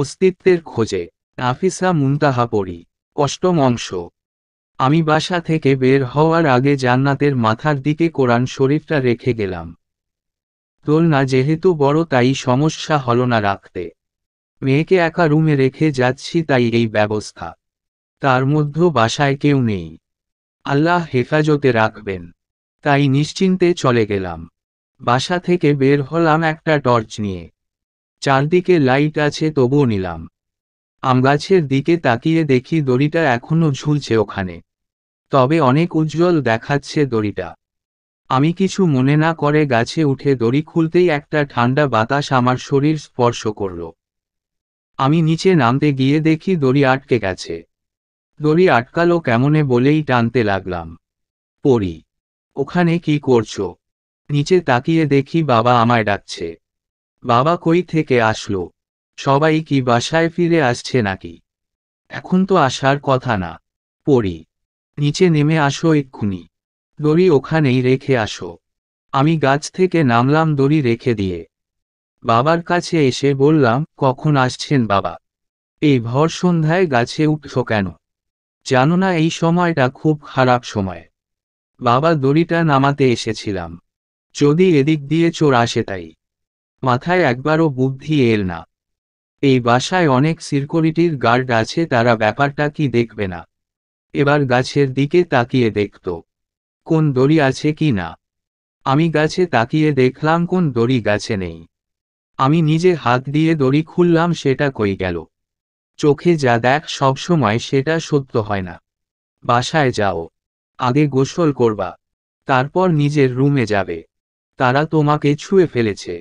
অস্তিত্বের খোঁজে নাফিসা মুন্তাহা পড়ি অষ্টম অংশ আমি বাসা থেকে বের হওয়ার আগে জান্নাতের মাথার দিকে কোরআন শরীফটা রেখে গেলাম দোলনা যেহেতু বড় তাই সমস্যা হল না রাখতে মেয়েকে একা রুমে রেখে যাচ্ছি তাই এই ব্যবস্থা তার মধ্যে বাসায় কেউ নেই আল্লাহ হেফাজতে রাখবেন তাই নিশ্চিন্তে চলে গেলাম বাসা থেকে বের হলাম একটা টর্চ নিয়ে চারদিকে লাইট আছে তবুও নিলাম আমগাছের দিকে তাকিয়ে দেখি দড়িটা এখনও ঝুলছে ওখানে তবে অনেক উজ্জ্বল দেখাচ্ছে দড়িটা আমি কিছু মনে না করে গাছে উঠে দড়ি খুলতেই একটা ঠান্ডা বাতাস আমার শরীর স্পর্শ করল আমি নিচে নামতে গিয়ে দেখি দড়ি আটকে গেছে দড়ি আটকালো কেমনে বলেই টানতে লাগলাম পড়ি ওখানে কি করছো নিচে তাকিয়ে দেখি বাবা আমায় ডাকছে বাবা কই থেকে আসলো সবাই কি বাসায় ফিরে আসছে নাকি এখন তো আসার কথা না পড়ি নিচে নেমে আসো এক্ষুনি দড়ি ওখানেই রেখে আসো আমি গাছ থেকে নামলাম দড়ি রেখে দিয়ে বাবার কাছে এসে বললাম কখন আসছেন বাবা এই ভর সন্ধ্যায় গাছে উঠছ কেন জানো না এই সময়টা খুব খারাপ সময় বাবা দড়িটা নামাতে এসেছিলাম যদি এদিক দিয়ে চোর আসে তাই মাথায় একবারও বুদ্ধি এল না এই বাসায় অনেক সিরকোরিটির গার্ড আছে তারা ব্যাপারটা কি দেখবে না এবার গাছের দিকে তাকিয়ে দেখত কোন দড়ি আছে কি না আমি গাছে তাকিয়ে দেখলাম কোন দড়ি গাছে নেই আমি নিজে হাত দিয়ে দড়ি খুললাম সেটা কই গেল চোখে যা দেখ সবসময় সেটা সত্য হয় না বাসায় যাও আগে গোসল করবা তারপর নিজের রুমে যাবে তারা তোমাকে ছুঁয়ে ফেলেছে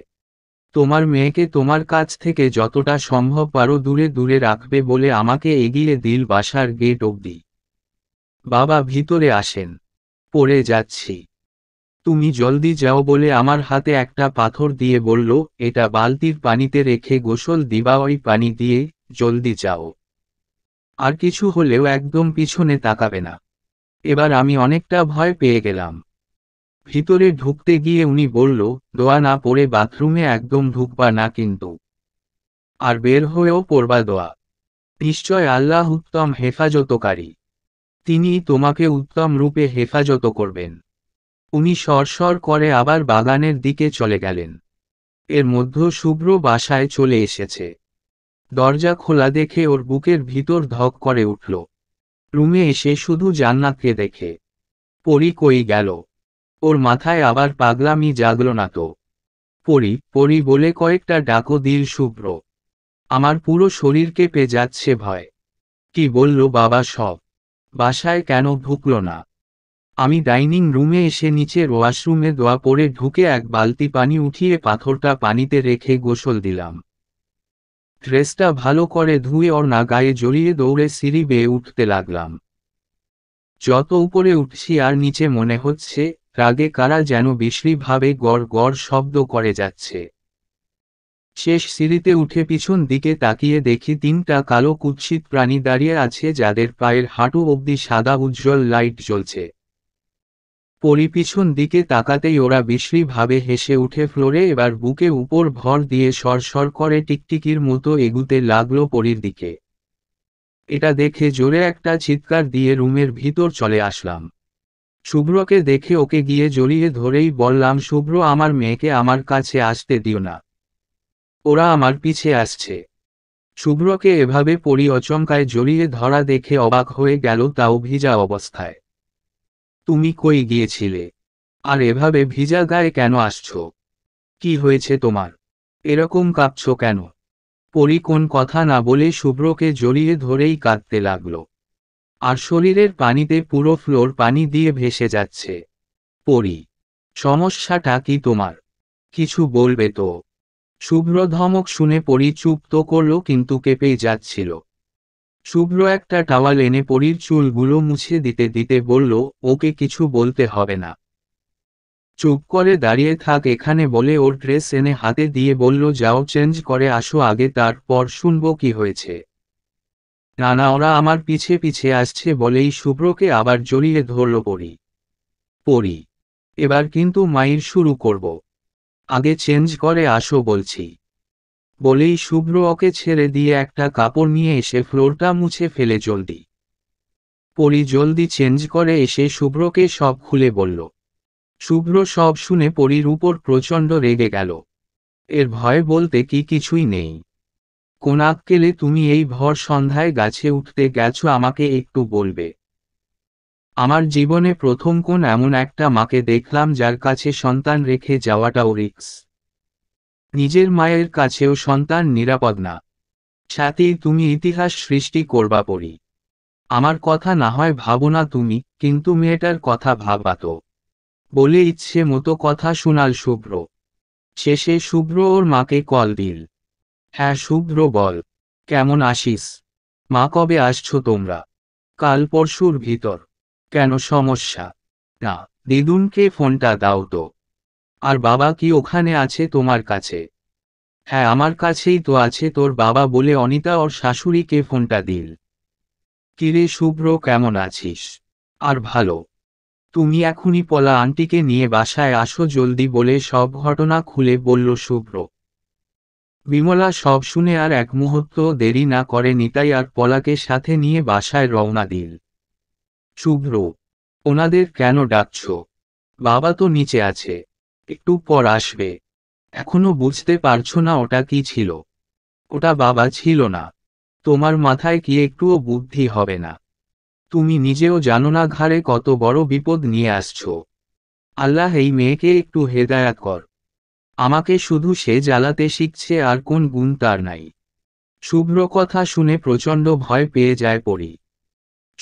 তোমার মেয়েকে তোমার কাছ থেকে যতটা সম্ভব পারো দূরে দূরে রাখবে বলে আমাকে এগিয়ে দিল বাসার গেট অবধি বাবা ভিতরে আসেন পড়ে যাচ্ছি তুমি জলদি যাও বলে আমার হাতে একটা পাথর দিয়ে বলল এটা বালতির পানিতে রেখে গোসল দিবা ওই পানি দিয়ে জলদি যাও আর কিছু হলেও একদম পিছনে তাকাবে না এবার আমি অনেকটা ভয় পেয়ে গেলাম ভিতরে ঢুকতে গিয়ে উনি বলল দোয়া না পড়ে বাথরুমে একদম ঢুকবা না কিন্তু আর বের হয়েও পড়বা দোয়া নিশ্চয় আল্লাহ উত্তম হেফাজতকারী তিনি তোমাকে উত্তম রূপে হেফাজত করবেন উনি সরসর করে আবার বাগানের দিকে চলে গেলেন এর মধ্য শুভ্র বাসায় চলে এসেছে দরজা খোলা দেখে ওর বুকের ভিতর ধক করে উঠল রুমে এসে শুধু জান্নাতকে দেখে পরি কই গেল ওর মাথায় আবার পাগলামি জাগল না তো পরি পরি বলে কয়েকটা ডাকো দিল শুভ্র আমার পুরো শরীর কেঁপে যাচ্ছে ভয় কি বলল বাবা সব বাসায় কেন ঢুকল না আমি ডাইনিং রুমে এসে নিচের ওয়াশরুমে দোয়া পরে ঢুকে এক বালতি পানি উঠিয়ে পাথরটা পানিতে রেখে গোসল দিলাম ড্রেসটা ভালো করে ধুয়ে ওর না গায়ে জড়িয়ে দৌড়ে সিঁড়ি বেয়ে উঠতে লাগলাম যত উপরে উঠছি আর নিচে মনে হচ্ছে রাগে কারা যেন বিশ্রীভাবে গড় গড় শব্দ করে যাচ্ছে শেষ সিঁড়িতে উঠে পিছন দিকে তাকিয়ে দেখি তিনটা কালো কুৎসিত প্রাণী দাঁড়িয়ে আছে যাদের পায়ের হাঁটু অবধি সাদা উজ্জ্বল লাইট জ্বলছে পরি পিছন দিকে তাকাতেই ওরা বিশ্রীভাবে হেসে উঠে ফ্লোরে এবার বুকে উপর ভর দিয়ে সরসর করে টিকটিকির মতো এগুতে লাগলো পরির দিকে এটা দেখে জোরে একটা চিৎকার দিয়ে রুমের ভিতর চলে আসলাম শুভ্রকে দেখে ওকে গিয়ে জড়িয়ে ধরেই বললাম শুভ্র আমার মেয়েকে আমার কাছে আসতে দিও না ওরা আমার পিছে আসছে শুভ্রকে এভাবে পরি অচমকায় জড়িয়ে ধরা দেখে অবাক হয়ে গেল তাও ভিজা অবস্থায় তুমি কই গিয়েছিলে আর এভাবে ভিজা গায়ে কেন আসছো কি হয়েছে তোমার এরকম কাঁপছ কেন পরি কোন কথা না বলে শুভ্রকে জড়িয়ে ধরেই কাঁদতে লাগলো আর শরীরের পানিতে পুরো ফ্লোর পানি দিয়ে ভেসে যাচ্ছে পরি সমস্যাটা কি তোমার কিছু বলবে তো শুভ্র ধমক শুনে পরি চুপ তো করল কিন্তু কেঁপেই যাচ্ছিল শুভ্র একটা টাওয়াল এনে পরির চুলগুলো মুছে দিতে দিতে বলল ওকে কিছু বলতে হবে না চুপ করে দাঁড়িয়ে থাক এখানে বলে ওর ড্রেস এনে হাতে দিয়ে বলল যাও চেঞ্জ করে আসো আগে তারপর শুনব কি হয়েছে নানা ওরা আমার পিছে পিছে আসছে বলেই শুভ্রকে আবার জড়িয়ে ধরল পরি পরি এবার কিন্তু মায়ের শুরু করব আগে চেঞ্জ করে আসো বলছি বলেই শুভ্র ওকে ছেড়ে দিয়ে একটা কাপড় নিয়ে এসে ফ্লোরটা মুছে ফেলে জলদি পরি জলদি চেঞ্জ করে এসে শুভ্রকে সব খুলে বলল শুভ্র সব শুনে পরির উপর প্রচণ্ড রেগে গেল এর ভয় বলতে কি কিছুই নেই কেলে তুমি এই ভর সন্ধ্যায় গাছে উঠতে গেছো আমাকে একটু বলবে আমার জীবনে প্রথম কোন এমন একটা মাকে দেখলাম যার কাছে সন্তান রেখে যাওয়াটাও রিক্স নিজের মায়ের কাছেও সন্তান নিরাপদ না সাথে তুমি ইতিহাস সৃষ্টি করবা পড়ি আমার কথা না হয় ভাবো না তুমি কিন্তু মেয়েটার কথা ভাবা তো বলে ইচ্ছে মতো কথা শোনাল শুভ্র শেষে শুভ্র ওর মাকে কল দিল হ্যাঁ শুভ্র বল কেমন আসিস মা কবে আসছো তোমরা কাল পরশুর ভিতর কেন সমস্যা না দিদুনকে ফোনটা দাও তো আর বাবা কি ওখানে আছে তোমার কাছে হ্যাঁ আমার কাছেই তো আছে তোর বাবা বলে অনিতা ওর শাশুড়িকে ফোনটা দিল কিরে শুভ্র কেমন আছিস আর ভালো তুমি এখনই পলা আন্টিকে নিয়ে বাসায় আসো জলদি বলে সব ঘটনা খুলে বলল শুভ্র বিমলা সব শুনে আর এক মুহূর্ত দেরি না করে নিতাই আর পলাকে সাথে নিয়ে বাসায় রওনা দিল শুভ্র ওনাদের কেন ডাকছ বাবা তো নিচে আছে একটু পর আসবে এখনো বুঝতে পারছো না ওটা কি ছিল ওটা বাবা ছিল না তোমার মাথায় কি একটুও বুদ্ধি হবে না তুমি নিজেও জানো না ঘাড়ে কত বড় বিপদ নিয়ে আসছো আল্লাহ এই মেয়েকে একটু হেদায়াত কর আমাকে শুধু সে জ্বালাতে শিখছে আর কোন গুণ তার নাই শুভ্র কথা শুনে প্রচণ্ড ভয় পেয়ে যায় পড়ি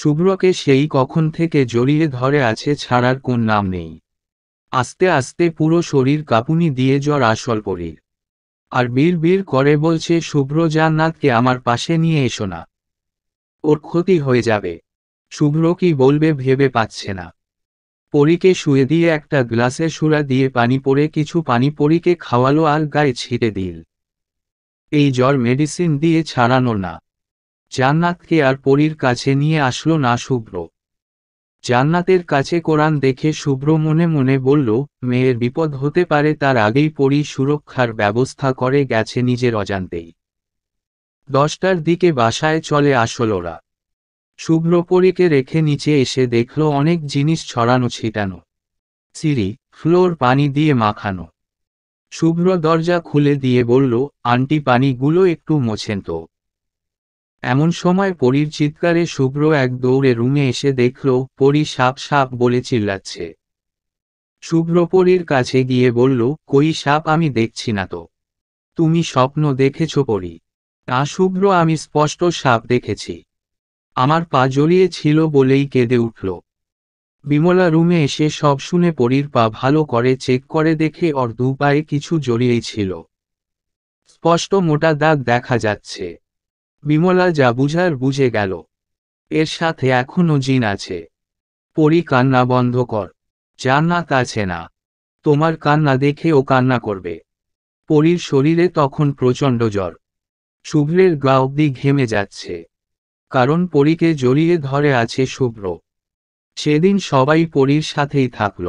শুভ্রকে সেই কখন থেকে জড়িয়ে ধরে আছে ছাড়ার কোন নাম নেই আস্তে আস্তে পুরো শরীর কাঁপুনি দিয়ে জ্বর আসল পড়ি আর বীর বীর করে বলছে শুভ্র জান্নাতকে আমার পাশে নিয়ে এসো না ওর ক্ষতি হয়ে যাবে শুভ্র কি বলবে ভেবে পাচ্ছে না পরীকে শুয়ে দিয়ে একটা গ্লাসে সুরা দিয়ে পানি পরে কিছু পানি পরীকে খাওয়ালো আর গায়ে ছিটে দিল এই জ্বর মেডিসিন দিয়ে ছাড়ানো না জান্নাতকে আর পরীর কাছে নিয়ে আসলো না শুভ্র জান্নাতের কাছে কোরআন দেখে শুভ্র মনে মনে বলল মেয়ের বিপদ হতে পারে তার আগেই পরি সুরক্ষার ব্যবস্থা করে গেছে নিজের অজান্তেই দশটার দিকে বাসায় চলে আসলোরা শুভ্রপরীকে রেখে নিচে এসে দেখল অনেক জিনিস ছড়ানো ছিটানো সিঁড়ি ফ্লোর পানি দিয়ে মাখানো শুভ্র দরজা খুলে দিয়ে বলল আন্টি পানিগুলো একটু মোছেন তো এমন সময় পরীর চিৎকারে শুভ্র এক দৌড়ে রুমে এসে দেখল পরী সাপ সাপ বলে চিল্লাচ্ছে শুভ্র পরীর কাছে গিয়ে বলল কই সাপ আমি দেখছি না তো তুমি স্বপ্ন দেখেছ পরী তা শুভ্র আমি স্পষ্ট সাপ দেখেছি আমার পা জড়িয়েছিল বলেই কেঁদে উঠল বিমলা রুমে এসে সব শুনে পরীর পা ভালো করে চেক করে দেখে ওর দু পায়ে কিছু জড়িয়েই ছিল স্পষ্ট মোটা দাগ দেখা যাচ্ছে বিমলা যা বুঝার বুঝে গেল এর সাথে এখনও জিন আছে পরি কান্না বন্ধ কর জান্নাত আছে না তোমার কান্না দেখে ও কান্না করবে পরীর শরীরে তখন প্রচণ্ড জ্বর শুভ্রের গা অব্দি ঘেমে যাচ্ছে কারণ পরীকে জড়িয়ে ধরে আছে শুভ্র সেদিন সবাই পরীর সাথেই থাকল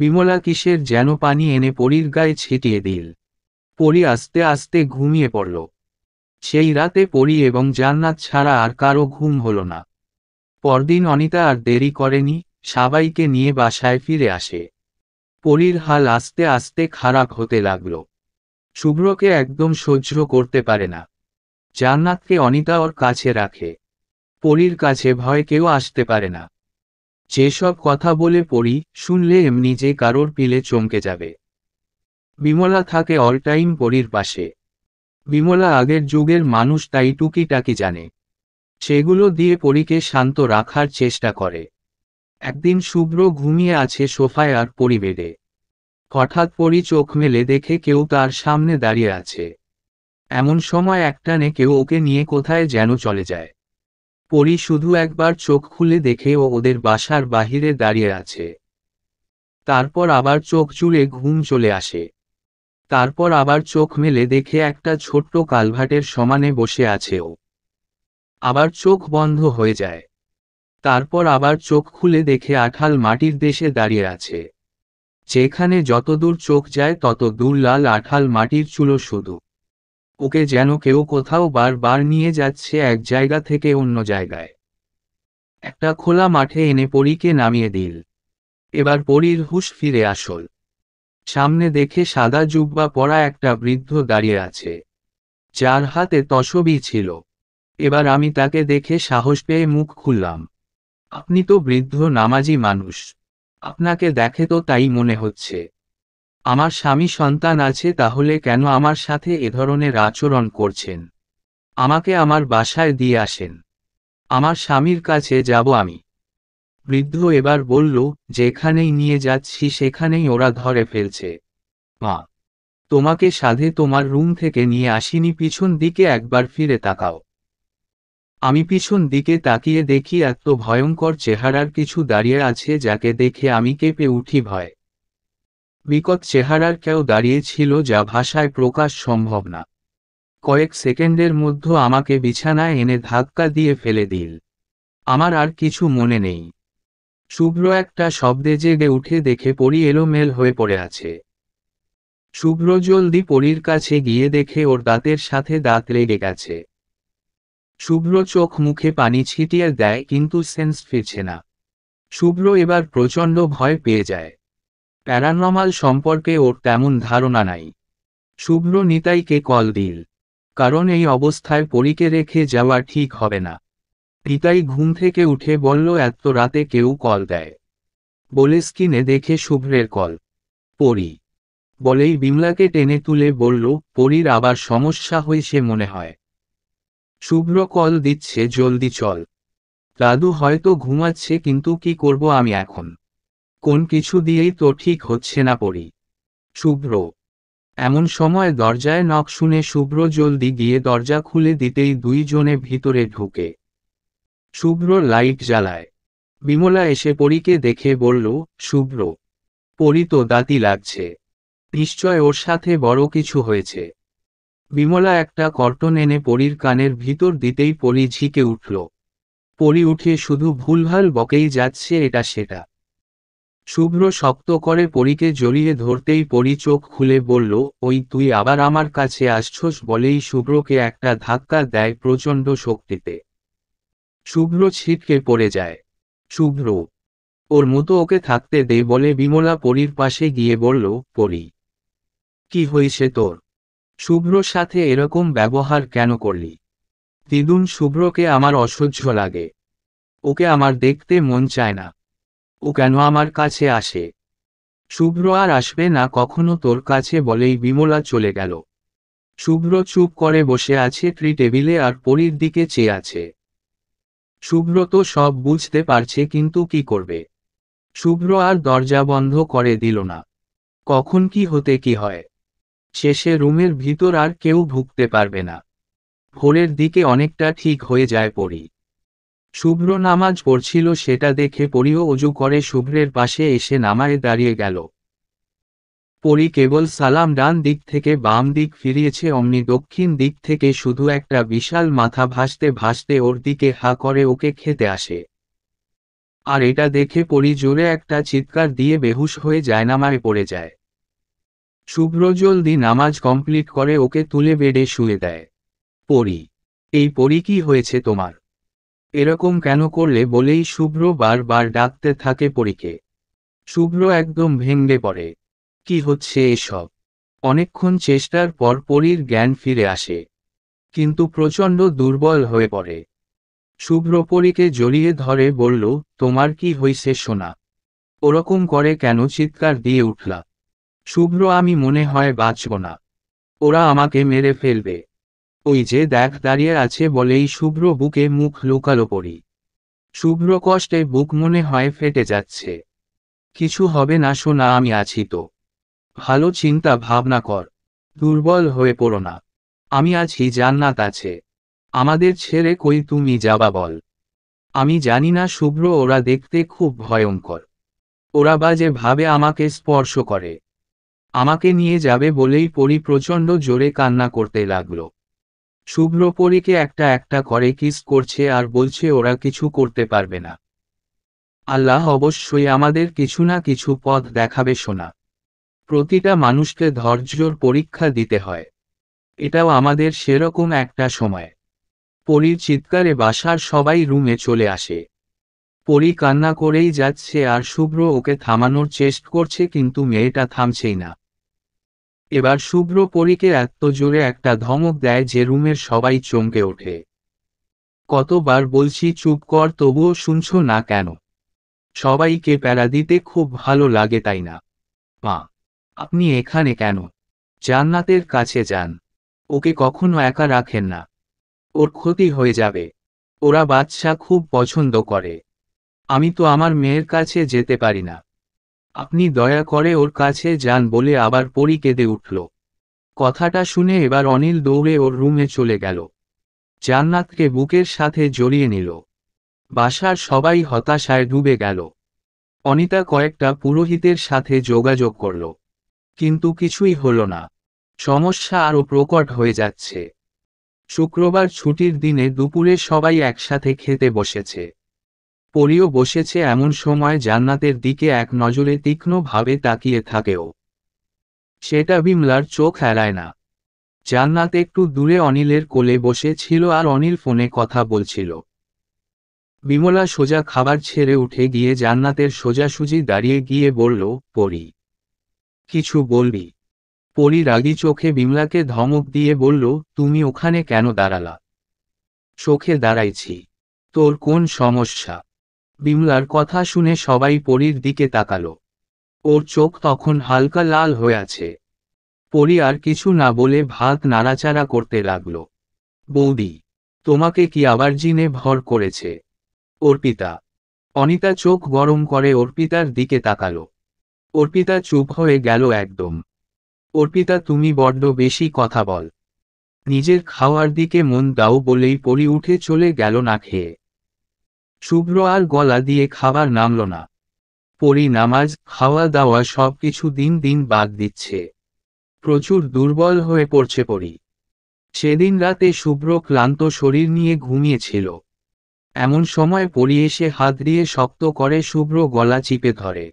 বিমলা কিসের যেন পানি এনে পরীর গায়ে ছিটিয়ে দিল পরি আস্তে আস্তে ঘুমিয়ে পড়ল সেই রাতে পরি এবং জান্নাত ছাড়া আর কারো ঘুম হল না পরদিন অনিতা আর দেরি করেনি সবাইকে নিয়ে বাসায় ফিরে আসে পরীর হাল আস্তে আস্তে খারাপ হতে লাগল শুভ্রকে একদম সহ্য করতে পারে না জান্নাতকে অনিতা ওর কাছে রাখে পরীর কাছে ভয় কেউ আসতে পারে না যেসব কথা বলে পড়ি শুনলে এমনি যে কারোর পিলে চমকে যাবে বিমলা থাকে অল টাইম পরীর পাশে বিমলা আগের যুগের মানুষ তাই টুকিটাকি জানে সেগুলো দিয়ে পরীকে শান্ত রাখার চেষ্টা করে একদিন শুভ্র ঘুমিয়ে আছে সোফায় আর পরিবেদে হঠাৎ পরি চোখ মেলে দেখে কেউ তার সামনে দাঁড়িয়ে আছে এমন সময় একটানে কেউ ওকে নিয়ে কোথায় যেন চলে যায় পরি শুধু একবার চোখ খুলে দেখে ও ওদের বাসার বাহিরে দাঁড়িয়ে আছে তারপর আবার চোখ চুড়ে ঘুম চলে আসে তারপর আবার চোখ মেলে দেখে একটা ছোট্ট কালভাটের সমানে বসে আছে ও আবার চোখ বন্ধ হয়ে যায় তারপর আবার চোখ খুলে দেখে আঠাল মাটির দেশে দাঁড়িয়ে আছে যেখানে যতদূর চোখ যায় তত দূর লাল আঠাল মাটির চুলো শুধু ওকে যেন কেউ কোথাও বার বার নিয়ে যাচ্ছে এক জায়গা থেকে অন্য জায়গায় একটা খোলা মাঠে এনে পরীকে নামিয়ে দিল এবার পরীর হুশ ফিরে আসল সামনে দেখে সাদা জুব্বা পরা একটা বৃদ্ধ দাঁড়িয়ে আছে যার হাতে তসবি ছিল এবার আমি তাকে দেখে সাহস পেয়ে মুখ খুললাম আপনি তো বৃদ্ধ নামাজি মানুষ আপনাকে দেখে তো তাই মনে হচ্ছে আমার স্বামী সন্তান আছে তাহলে কেন আমার সাথে এ ধরনের আচরণ করছেন আমাকে আমার বাসায় দিয়ে আসেন আমার স্বামীর কাছে যাব আমি বৃদ্ধ এবার বলল যেখানেই নিয়ে যাচ্ছি সেখানেই ওরা ধরে ফেলছে মা তোমাকে সাধে তোমার রুম থেকে নিয়ে আসিনি পিছন দিকে একবার ফিরে তাকাও আমি পিছন দিকে তাকিয়ে দেখি এত ভয়ঙ্কর চেহারার কিছু দাঁড়িয়ে আছে যাকে দেখে আমি কেঁপে উঠি ভয় বিকট চেহারার কেউ দাঁড়িয়েছিল যা ভাষায় প্রকাশ সম্ভব না কয়েক সেকেন্ডের মধ্যে আমাকে বিছানায় এনে ধাক্কা দিয়ে ফেলে দিল আমার আর কিছু মনে নেই শুভ্র একটা শব্দে জেগে উঠে দেখে পরি এলোমেল হয়ে পড়ে আছে শুভ্র জলদি পরির কাছে গিয়ে দেখে ওর দাঁতের সাথে দাঁত লেগে গেছে শুভ্র চোখ মুখে পানি ছিটিয়ে দেয় কিন্তু সেন্স ফিরছে না শুভ্র এবার প্রচণ্ড ভয় পেয়ে যায় প্যারানমাল সম্পর্কে ওর তেমন ধারণা নাই শুভ্র নিতাইকে কল দিল কারণ এই অবস্থায় পরীকে রেখে যাওয়া ঠিক হবে না নিতাই ঘুম থেকে উঠে বলল এত রাতে কেউ কল দেয় বলে স্কিনে দেখে শুভ্রের কল পরি বলেই বিমলাকে টেনে তুলে বলল পরীর আবার সমস্যা হয়েছে মনে হয় শুভ্র কল দিচ্ছে জলদি চল দাদু হয়তো ঘুমাচ্ছে কিন্তু কি করব আমি এখন কোন কিছু দিয়েই তো ঠিক হচ্ছে না পড়ি শুভ্র এমন সময় দরজায় নখ শুনে শুভ্র জলদি গিয়ে দরজা খুলে দিতেই দুই জনে ভিতরে ঢুকে শুভ্র লাইট জ্বালায় বিমলা এসে পরীকে দেখে বলল শুভ্র পরি তো দাঁতি লাগছে নিশ্চয় ওর সাথে বড় কিছু হয়েছে বিমলা একটা কর্টন এনে পরীর কানের ভিতর দিতেই পরি ঝিকে উঠল পরি উঠে শুধু ভুলভাল বকেই যাচ্ছে এটা সেটা শুভ্র শক্ত করে পরীকে জড়িয়ে ধরতেই পরী চোখ খুলে বলল ওই তুই আবার আমার কাছে আসছস বলেই শুভ্রকে একটা ধাক্কা দেয় প্রচণ্ড শক্তিতে শুভ্র ছিটকে পড়ে যায় শুভ্র ওর মতো ওকে থাকতে দে বলে বিমলা পরীর পাশে গিয়ে বলল পরি কি হয়েছে তোর শুভ্রর সাথে এরকম ব্যবহার কেন করলি দিদুন শুভ্রকে আমার অসহ্য লাগে ওকে আমার দেখতে মন চায় না ও কেন আমার কাছে আসে শুভ্র আর আসবে না কখনো তোর কাছে বলেই বিমলা চলে গেল শুভ্র চুপ করে বসে আছে ট্রি টেবিলে আর পরির দিকে চেয়ে আছে শুভ্র তো সব বুঝতে পারছে কিন্তু কি করবে শুভ্র আর দরজা বন্ধ করে দিল না কখন কি হতে কি হয় শেষে রুমের ভিতর আর কেউ ভুগতে পারবে না ভোরের দিকে অনেকটা ঠিক হয়ে যায় পরী শুভ্র নামাজ পড়ছিল সেটা দেখে পরিও অজু করে শুভ্রের পাশে এসে নামায় দাঁড়িয়ে গেল পরি কেবল সালাম ডান দিক থেকে বাম দিক ফিরিয়েছে অমনি দক্ষিণ দিক থেকে শুধু একটা বিশাল মাথা ভাসতে ভাসতে ওর দিকে হা করে ওকে খেতে আসে আর এটা দেখে পরি জোরে একটা চিৎকার দিয়ে বেহুশ হয়ে যায় নামায় পড়ে যায় শুভ্র জলদি নামাজ কমপ্লিট করে ওকে তুলে বেডে শুয়ে দেয় পরি এই পরি কি হয়েছে তোমার এরকম কেন করলে বলেই শুভ্র বারবার ডাকতে থাকে পরীকে শুভ্র একদম ভেঙ্গে পড়ে কি হচ্ছে এসব অনেকক্ষণ চেষ্টার পর পরীর জ্ঞান ফিরে আসে কিন্তু প্রচণ্ড দুর্বল হয়ে পড়ে শুভ্র পরীকে জড়িয়ে ধরে বলল তোমার কি হইছে সোনা ওরকম করে কেন চিৎকার দিয়ে উঠলা শুভ্র আমি মনে হয় বাঁচব না ওরা আমাকে মেরে ফেলবে ওই যে দেখ দাঁড়িয়ে আছে বলেই শুভ্র বুকে মুখ লুকালো পড়ি শুভ্র কষ্টে বুক মনে হয় ফেটে যাচ্ছে কিছু হবে না শোনা আমি আছি তো ভালো চিন্তা ভাবনা কর দুর্বল হয়ে পড়ো না আমি আছি জান্নাত আছে আমাদের ছেড়ে কই তুমি যাবা বল আমি জানি না শুভ্র ওরা দেখতে খুব ভয়ঙ্কর ওরা বাজে ভাবে আমাকে স্পর্শ করে আমাকে নিয়ে যাবে বলেই পরি প্রচণ্ড জোরে কান্না করতে লাগলো শুভ্রপরীকে একটা একটা করে কিস করছে আর বলছে ওরা কিছু করতে পারবে না আল্লাহ অবশ্যই আমাদের কিছু না কিছু পথ দেখাবে শোনা প্রতিটা মানুষকে ধৈর্যর পরীক্ষা দিতে হয় এটাও আমাদের সেরকম একটা সময় পরীর চিৎকারে বাসার সবাই রুমে চলে আসে পরী কান্না করেই যাচ্ছে আর শুভ্র ওকে থামানোর চেষ্ট করছে কিন্তু মেয়েটা থামছেই না এবার শুভ্র পরীকে এত জোরে একটা ধমক দেয় যে রুমের সবাই চমকে ওঠে কতবার বলছি চুপ কর তবুও শুনছ না কেন সবাইকে প্যারা দিতে খুব ভালো লাগে তাই না মা আপনি এখানে কেন জান্নাতের কাছে যান ওকে কখনো একা রাখেন না ওর ক্ষতি হয়ে যাবে ওরা বাচ্চা খুব পছন্দ করে আমি তো আমার মেয়ের কাছে যেতে পারি না আপনি দয়া করে ওর কাছে যান বলে আবার পরি কেঁদে উঠল কথাটা শুনে এবার অনিল দৌড়ে ওর রুমে চলে গেল জান্নাতকে বুকের সাথে জড়িয়ে নিল বাসার সবাই হতাশায় ডুবে গেল অনিতা কয়েকটা পুরোহিতের সাথে যোগাযোগ করল কিন্তু কিছুই হল না সমস্যা আরও প্রকট হয়ে যাচ্ছে শুক্রবার ছুটির দিনে দুপুরে সবাই একসাথে খেতে বসেছে পরিও বসেছে এমন সময় জান্নাতের দিকে এক নজরে তীক্ষ্ণভাবে তাকিয়ে থাকেও সেটা বিমলার চোখ হেলায় না জান্নাত একটু দূরে অনিলের কোলে বসে ছিল আর অনিল ফোনে কথা বলছিল বিমলা সোজা খাবার ছেড়ে উঠে গিয়ে জান্নাতের সোজাসুজি দাঁড়িয়ে গিয়ে বলল পরি কিছু বলবি পরি রাগি চোখে বিমলাকে ধমক দিয়ে বলল তুমি ওখানে কেন দাঁড়ালা চোখে দাঁড়াইছি তোর কোন সমস্যা বিমলার কথা শুনে সবাই পরির দিকে তাকালো ওর চোখ তখন হালকা লাল হয়ে আছে পরি আর কিছু না বলে ভাত নাড়াচাড়া করতে লাগলো বৌদি তোমাকে কি আবার জিনে ভর করেছে অর্পিতা অনিতা চোখ গরম করে অর্পিতার দিকে তাকালো অর্পিতা চুপ হয়ে গেল একদম অর্পিতা তুমি বড্ড বেশি কথা বল নিজের খাওয়ার দিকে মন দাও বলেই পরি উঠে চলে গেল না খেয়ে শুভ্র আর গলা দিয়ে খাবার নামল না পরি নামাজ খাওয়া দাওয়া সব কিছু দিন দিন বাদ দিচ্ছে প্রচুর দুর্বল হয়ে পড়ছে পরি সেদিন রাতে শুভ্র ক্লান্ত শরীর নিয়ে ঘুমিয়েছিল এমন সময় পরি এসে হাত দিয়ে শক্ত করে শুভ্র গলা চিপে ধরে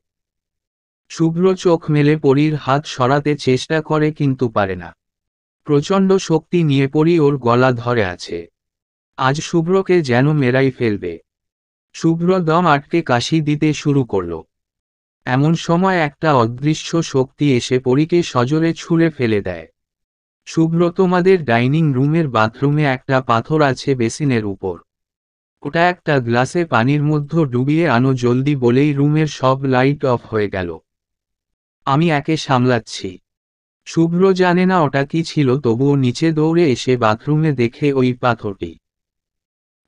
শুভ্র চোখ মেলে পরীর হাত সরাতে চেষ্টা করে কিন্তু পারে না প্রচণ্ড শক্তি নিয়ে পরি ওর গলা ধরে আছে আজ শুভ্রকে যেন মেরাই ফেলবে শুভ্র দম আটকে কাশি দিতে শুরু করল এমন সময় একটা অদৃশ্য শক্তি এসে পরীকে সজরে ছুঁড়ে ফেলে দেয় শুভ্র তোমাদের ডাইনিং রুমের বাথরুমে একটা পাথর আছে বেসিনের উপর ওটা একটা গ্লাসে পানির মধ্যে ডুবিয়ে আনো জলদি বলেই রুমের সব লাইট অফ হয়ে গেল আমি একে সামলাচ্ছি শুভ্র জানে না ওটা কি ছিল তবুও নিচে দৌড়ে এসে বাথরুমে দেখে ওই পাথরটি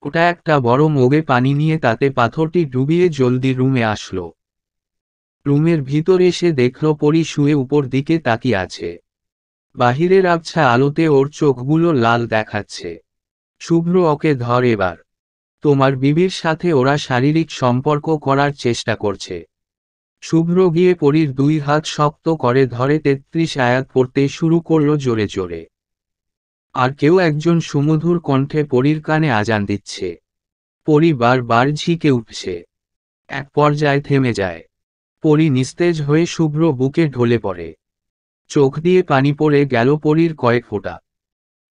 ওটা একটা বড় মোগে পানি নিয়ে তাতে পাথরটি ডুবিয়ে জলদি রুমে আসলো রুমের ভিতর এসে দেখল পরি শুয়ে উপর দিকে তাকিয়ে আছে বাহিরের আবছা আলোতে ওর চোখগুলো লাল দেখাচ্ছে শুভ্র ওকে ধর এবার তোমার বিবির সাথে ওরা শারীরিক সম্পর্ক করার চেষ্টা করছে শুভ্র গিয়ে পরীর দুই হাত শক্ত করে ধরে তেত্রিশ আয়াত পড়তে শুরু করল জোরে জোরে আর কেউ একজন সুমধুর কণ্ঠে পরীর কানে আজান দিচ্ছে বার বার ঝিকে উঠছে এক পর্যায়ে থেমে যায় পরি নিস্তেজ হয়ে শুভ্র বুকে ঢলে পড়ে চোখ দিয়ে পানি পড়ে গেল পরীর কয়েক ফোঁটা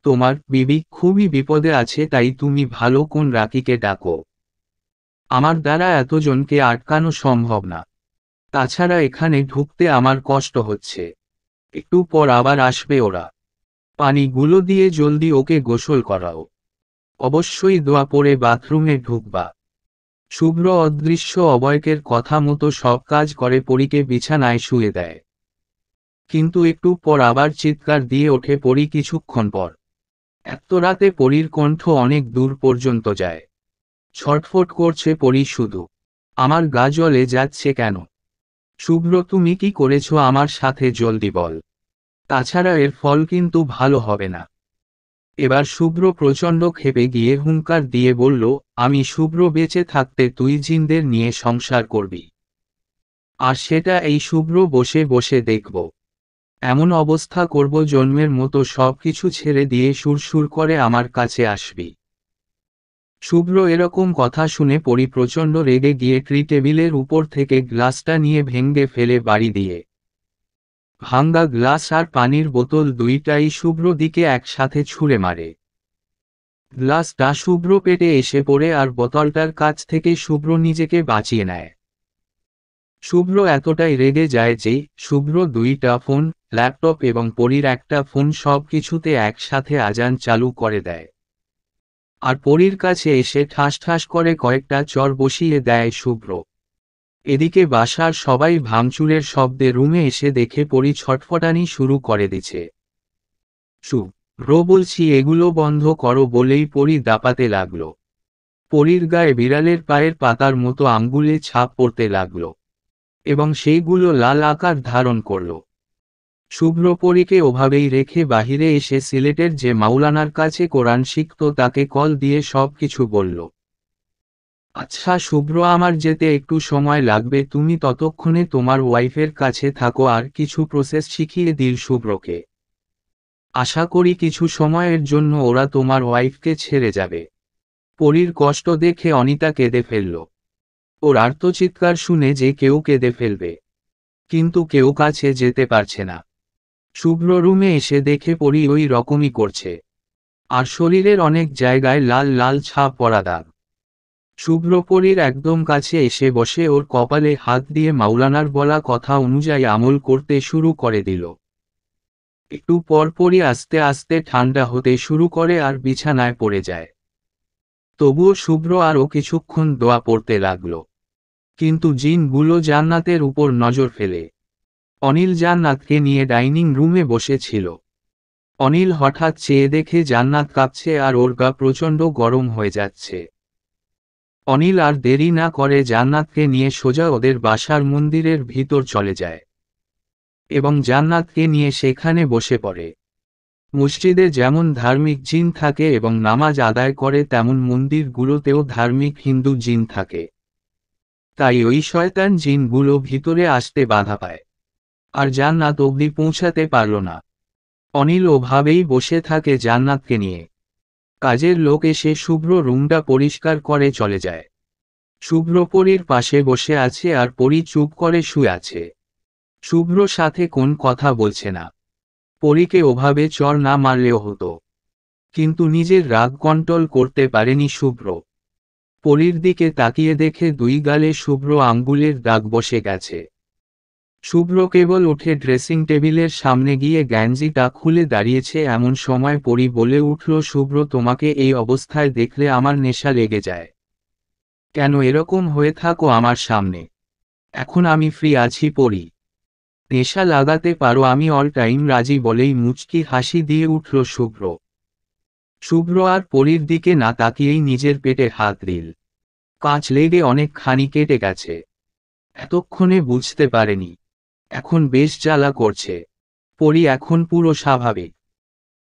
তোমার বিবি খুবই বিপদে আছে তাই তুমি ভালো কোন রাকিকে ডাকো আমার দ্বারা এতজনকে আটকানো সম্ভব না তাছাড়া এখানে ঢুকতে আমার কষ্ট হচ্ছে একটু পর আবার আসবে ওরা পানিগুলো দিয়ে জলদি ওকে গোসল করাও অবশ্যই দোয়া পরে বাথরুমে ঢুকবা শুভ্র অদৃশ্য অবয়কের কথা মতো সব কাজ করে পরীকে বিছানায় শুয়ে দেয় কিন্তু একটু পর আবার চিৎকার দিয়ে ওঠে পরী কিছুক্ষণ পর এত রাতে পরীর কণ্ঠ অনেক দূর পর্যন্ত যায় ছটফট করছে পরী শুধু আমার গা জলে যাচ্ছে কেন শুভ্র তুমি কি করেছো আমার সাথে জলদি বল তাছাড়া এর ফল কিন্তু ভালো হবে না এবার শুভ্র প্রচণ্ড ক্ষেপে গিয়ে হুঙ্কার দিয়ে বলল আমি শুভ্র বেঁচে থাকতে তুই জিনদের নিয়ে সংসার করবি আর সেটা এই শুভ্র বসে বসে দেখব এমন অবস্থা করব জন্মের মতো সব কিছু ছেড়ে দিয়ে সুরসুর করে আমার কাছে আসবি শুভ্র এরকম কথা শুনে পরি প্রচণ্ড রেগে গিয়ে ট্রি টেবিলের উপর থেকে গ্লাসটা নিয়ে ভেঙ্গে ফেলে বাড়ি দিয়ে ভাঙ্গা গ্লাস আর পানির বোতল দুইটাই শুভ্র দিকে একসাথে ছুঁড়ে মারে গ্লাসটা শুভ্র পেটে এসে পড়ে আর বোতলটার কাছ থেকে শুভ্র নিজেকে বাঁচিয়ে নেয় শুভ্র এতটাই রেগে যায় যে শুভ্র দুইটা ফোন ল্যাপটপ এবং পরীর একটা ফোন সব কিছুতে একসাথে আজান চালু করে দেয় আর পরীর কাছে এসে ঠাস ঠাস করে কয়েকটা চর বসিয়ে দেয় শুভ্র এদিকে বাসার সবাই ভাঙচুরের শব্দে রুমে এসে দেখে পরি ছটফটানি শুরু করে দিছে সু রো বলছি এগুলো বন্ধ করো বলেই পরি দাপাতে লাগলো পরির গায়ে বিড়ালের পায়ের পাতার মতো আঙ্গুলে ছাপ পড়তে লাগলো এবং সেইগুলো লাল আকার ধারণ করল শুভ্র পরীকে ওভাবেই রেখে বাহিরে এসে সিলেটের যে মাওলানার কাছে কোরআন শিখত তাকে কল দিয়ে সব কিছু বলল আচ্ছা শুভ্র আমার যেতে একটু সময় লাগবে তুমি ততক্ষণে তোমার ওয়াইফের কাছে থাকো আর কিছু প্রসেস শিখিয়ে দিল শুভ্রকে আশা করি কিছু সময়ের জন্য ওরা তোমার ওয়াইফকে ছেড়ে যাবে পরীর কষ্ট দেখে অনিতা কেঁদে ফেলল ওর আর্তচিৎকার শুনে যে কেউ কেঁদে ফেলবে কিন্তু কেউ কাছে যেতে পারছে না শুভ্র রুমে এসে দেখে পরি ওই রকমই করছে আর শরীরের অনেক জায়গায় লাল লাল ছাপ পড়া দাগ শুভ্রপরীর একদম কাছে এসে বসে ওর কপালে হাত দিয়ে মাওলানার বলা কথা অনুযায়ী আমল করতে শুরু করে দিল একটু পরপরই আস্তে আস্তে ঠান্ডা হতে শুরু করে আর বিছানায় পড়ে যায় তবুও শুভ্র আরও কিছুক্ষণ দোয়া পড়তে লাগল কিন্তু জিনগুলো জান্নাতের উপর নজর ফেলে অনিল জান্নাতকে নিয়ে ডাইনিং রুমে বসেছিল অনিল হঠাৎ চেয়ে দেখে জান্নাত কাঁপছে আর ওর গা প্রচণ্ড গরম হয়ে যাচ্ছে অনিল আর দেরি না করে জান্নাতকে নিয়ে সোজা ওদের বাসার মন্দিরের ভিতর চলে যায় এবং জান্নাতকে নিয়ে সেখানে বসে পড়ে মসজিদে যেমন ধার্মিক জিন থাকে এবং নামাজ আদায় করে তেমন মন্দিরগুলোতেও ধার্মিক হিন্দু জিন থাকে তাই ওই শয়তান জিনগুলো ভিতরে আসতে বাধা পায় আর জান্নাত অগ্নি পৌঁছাতে পারল না অনিল ওভাবেই বসে থাকে জান্নাতকে নিয়ে কাজের লোক এসে শুভ্র রুমটা পরিষ্কার করে চলে যায় শুভ্র পরীর পাশে বসে আছে আর পরি চুপ করে শুয়ে আছে শুভ্র সাথে কোন কথা বলছে না পরীকে ওভাবে চর না মারলেও হতো কিন্তু নিজের রাগ কন্ট্রোল করতে পারেনি শুভ্র পরীর দিকে তাকিয়ে দেখে দুই গালে শুভ্র আঙ্গুলের দাগ বসে গেছে শুভ্র কেবল উঠে ড্রেসিং টেবিলের সামনে গিয়ে গ্যাঞ্জিটা খুলে দাঁড়িয়েছে এমন সময় পরি বলে উঠল শুভ্র তোমাকে এই অবস্থায় দেখলে আমার নেশা লেগে যায় কেন এরকম হয়ে থাকো আমার সামনে এখন আমি ফ্রি আছি পরি নেশা লাগাতে পারো আমি অল টাইম রাজি বলেই মুচকি হাসি দিয়ে উঠল শুভ্র শুভ্র আর পরির দিকে না তাকিয়েই নিজের পেটে হাত দিল কাঁচ লেগে অনেকখানি কেটে গেছে এতক্ষণে বুঝতে পারেনি এখন বেশ জ্বালা করছে পরি এখন পুরো স্বাভাবিক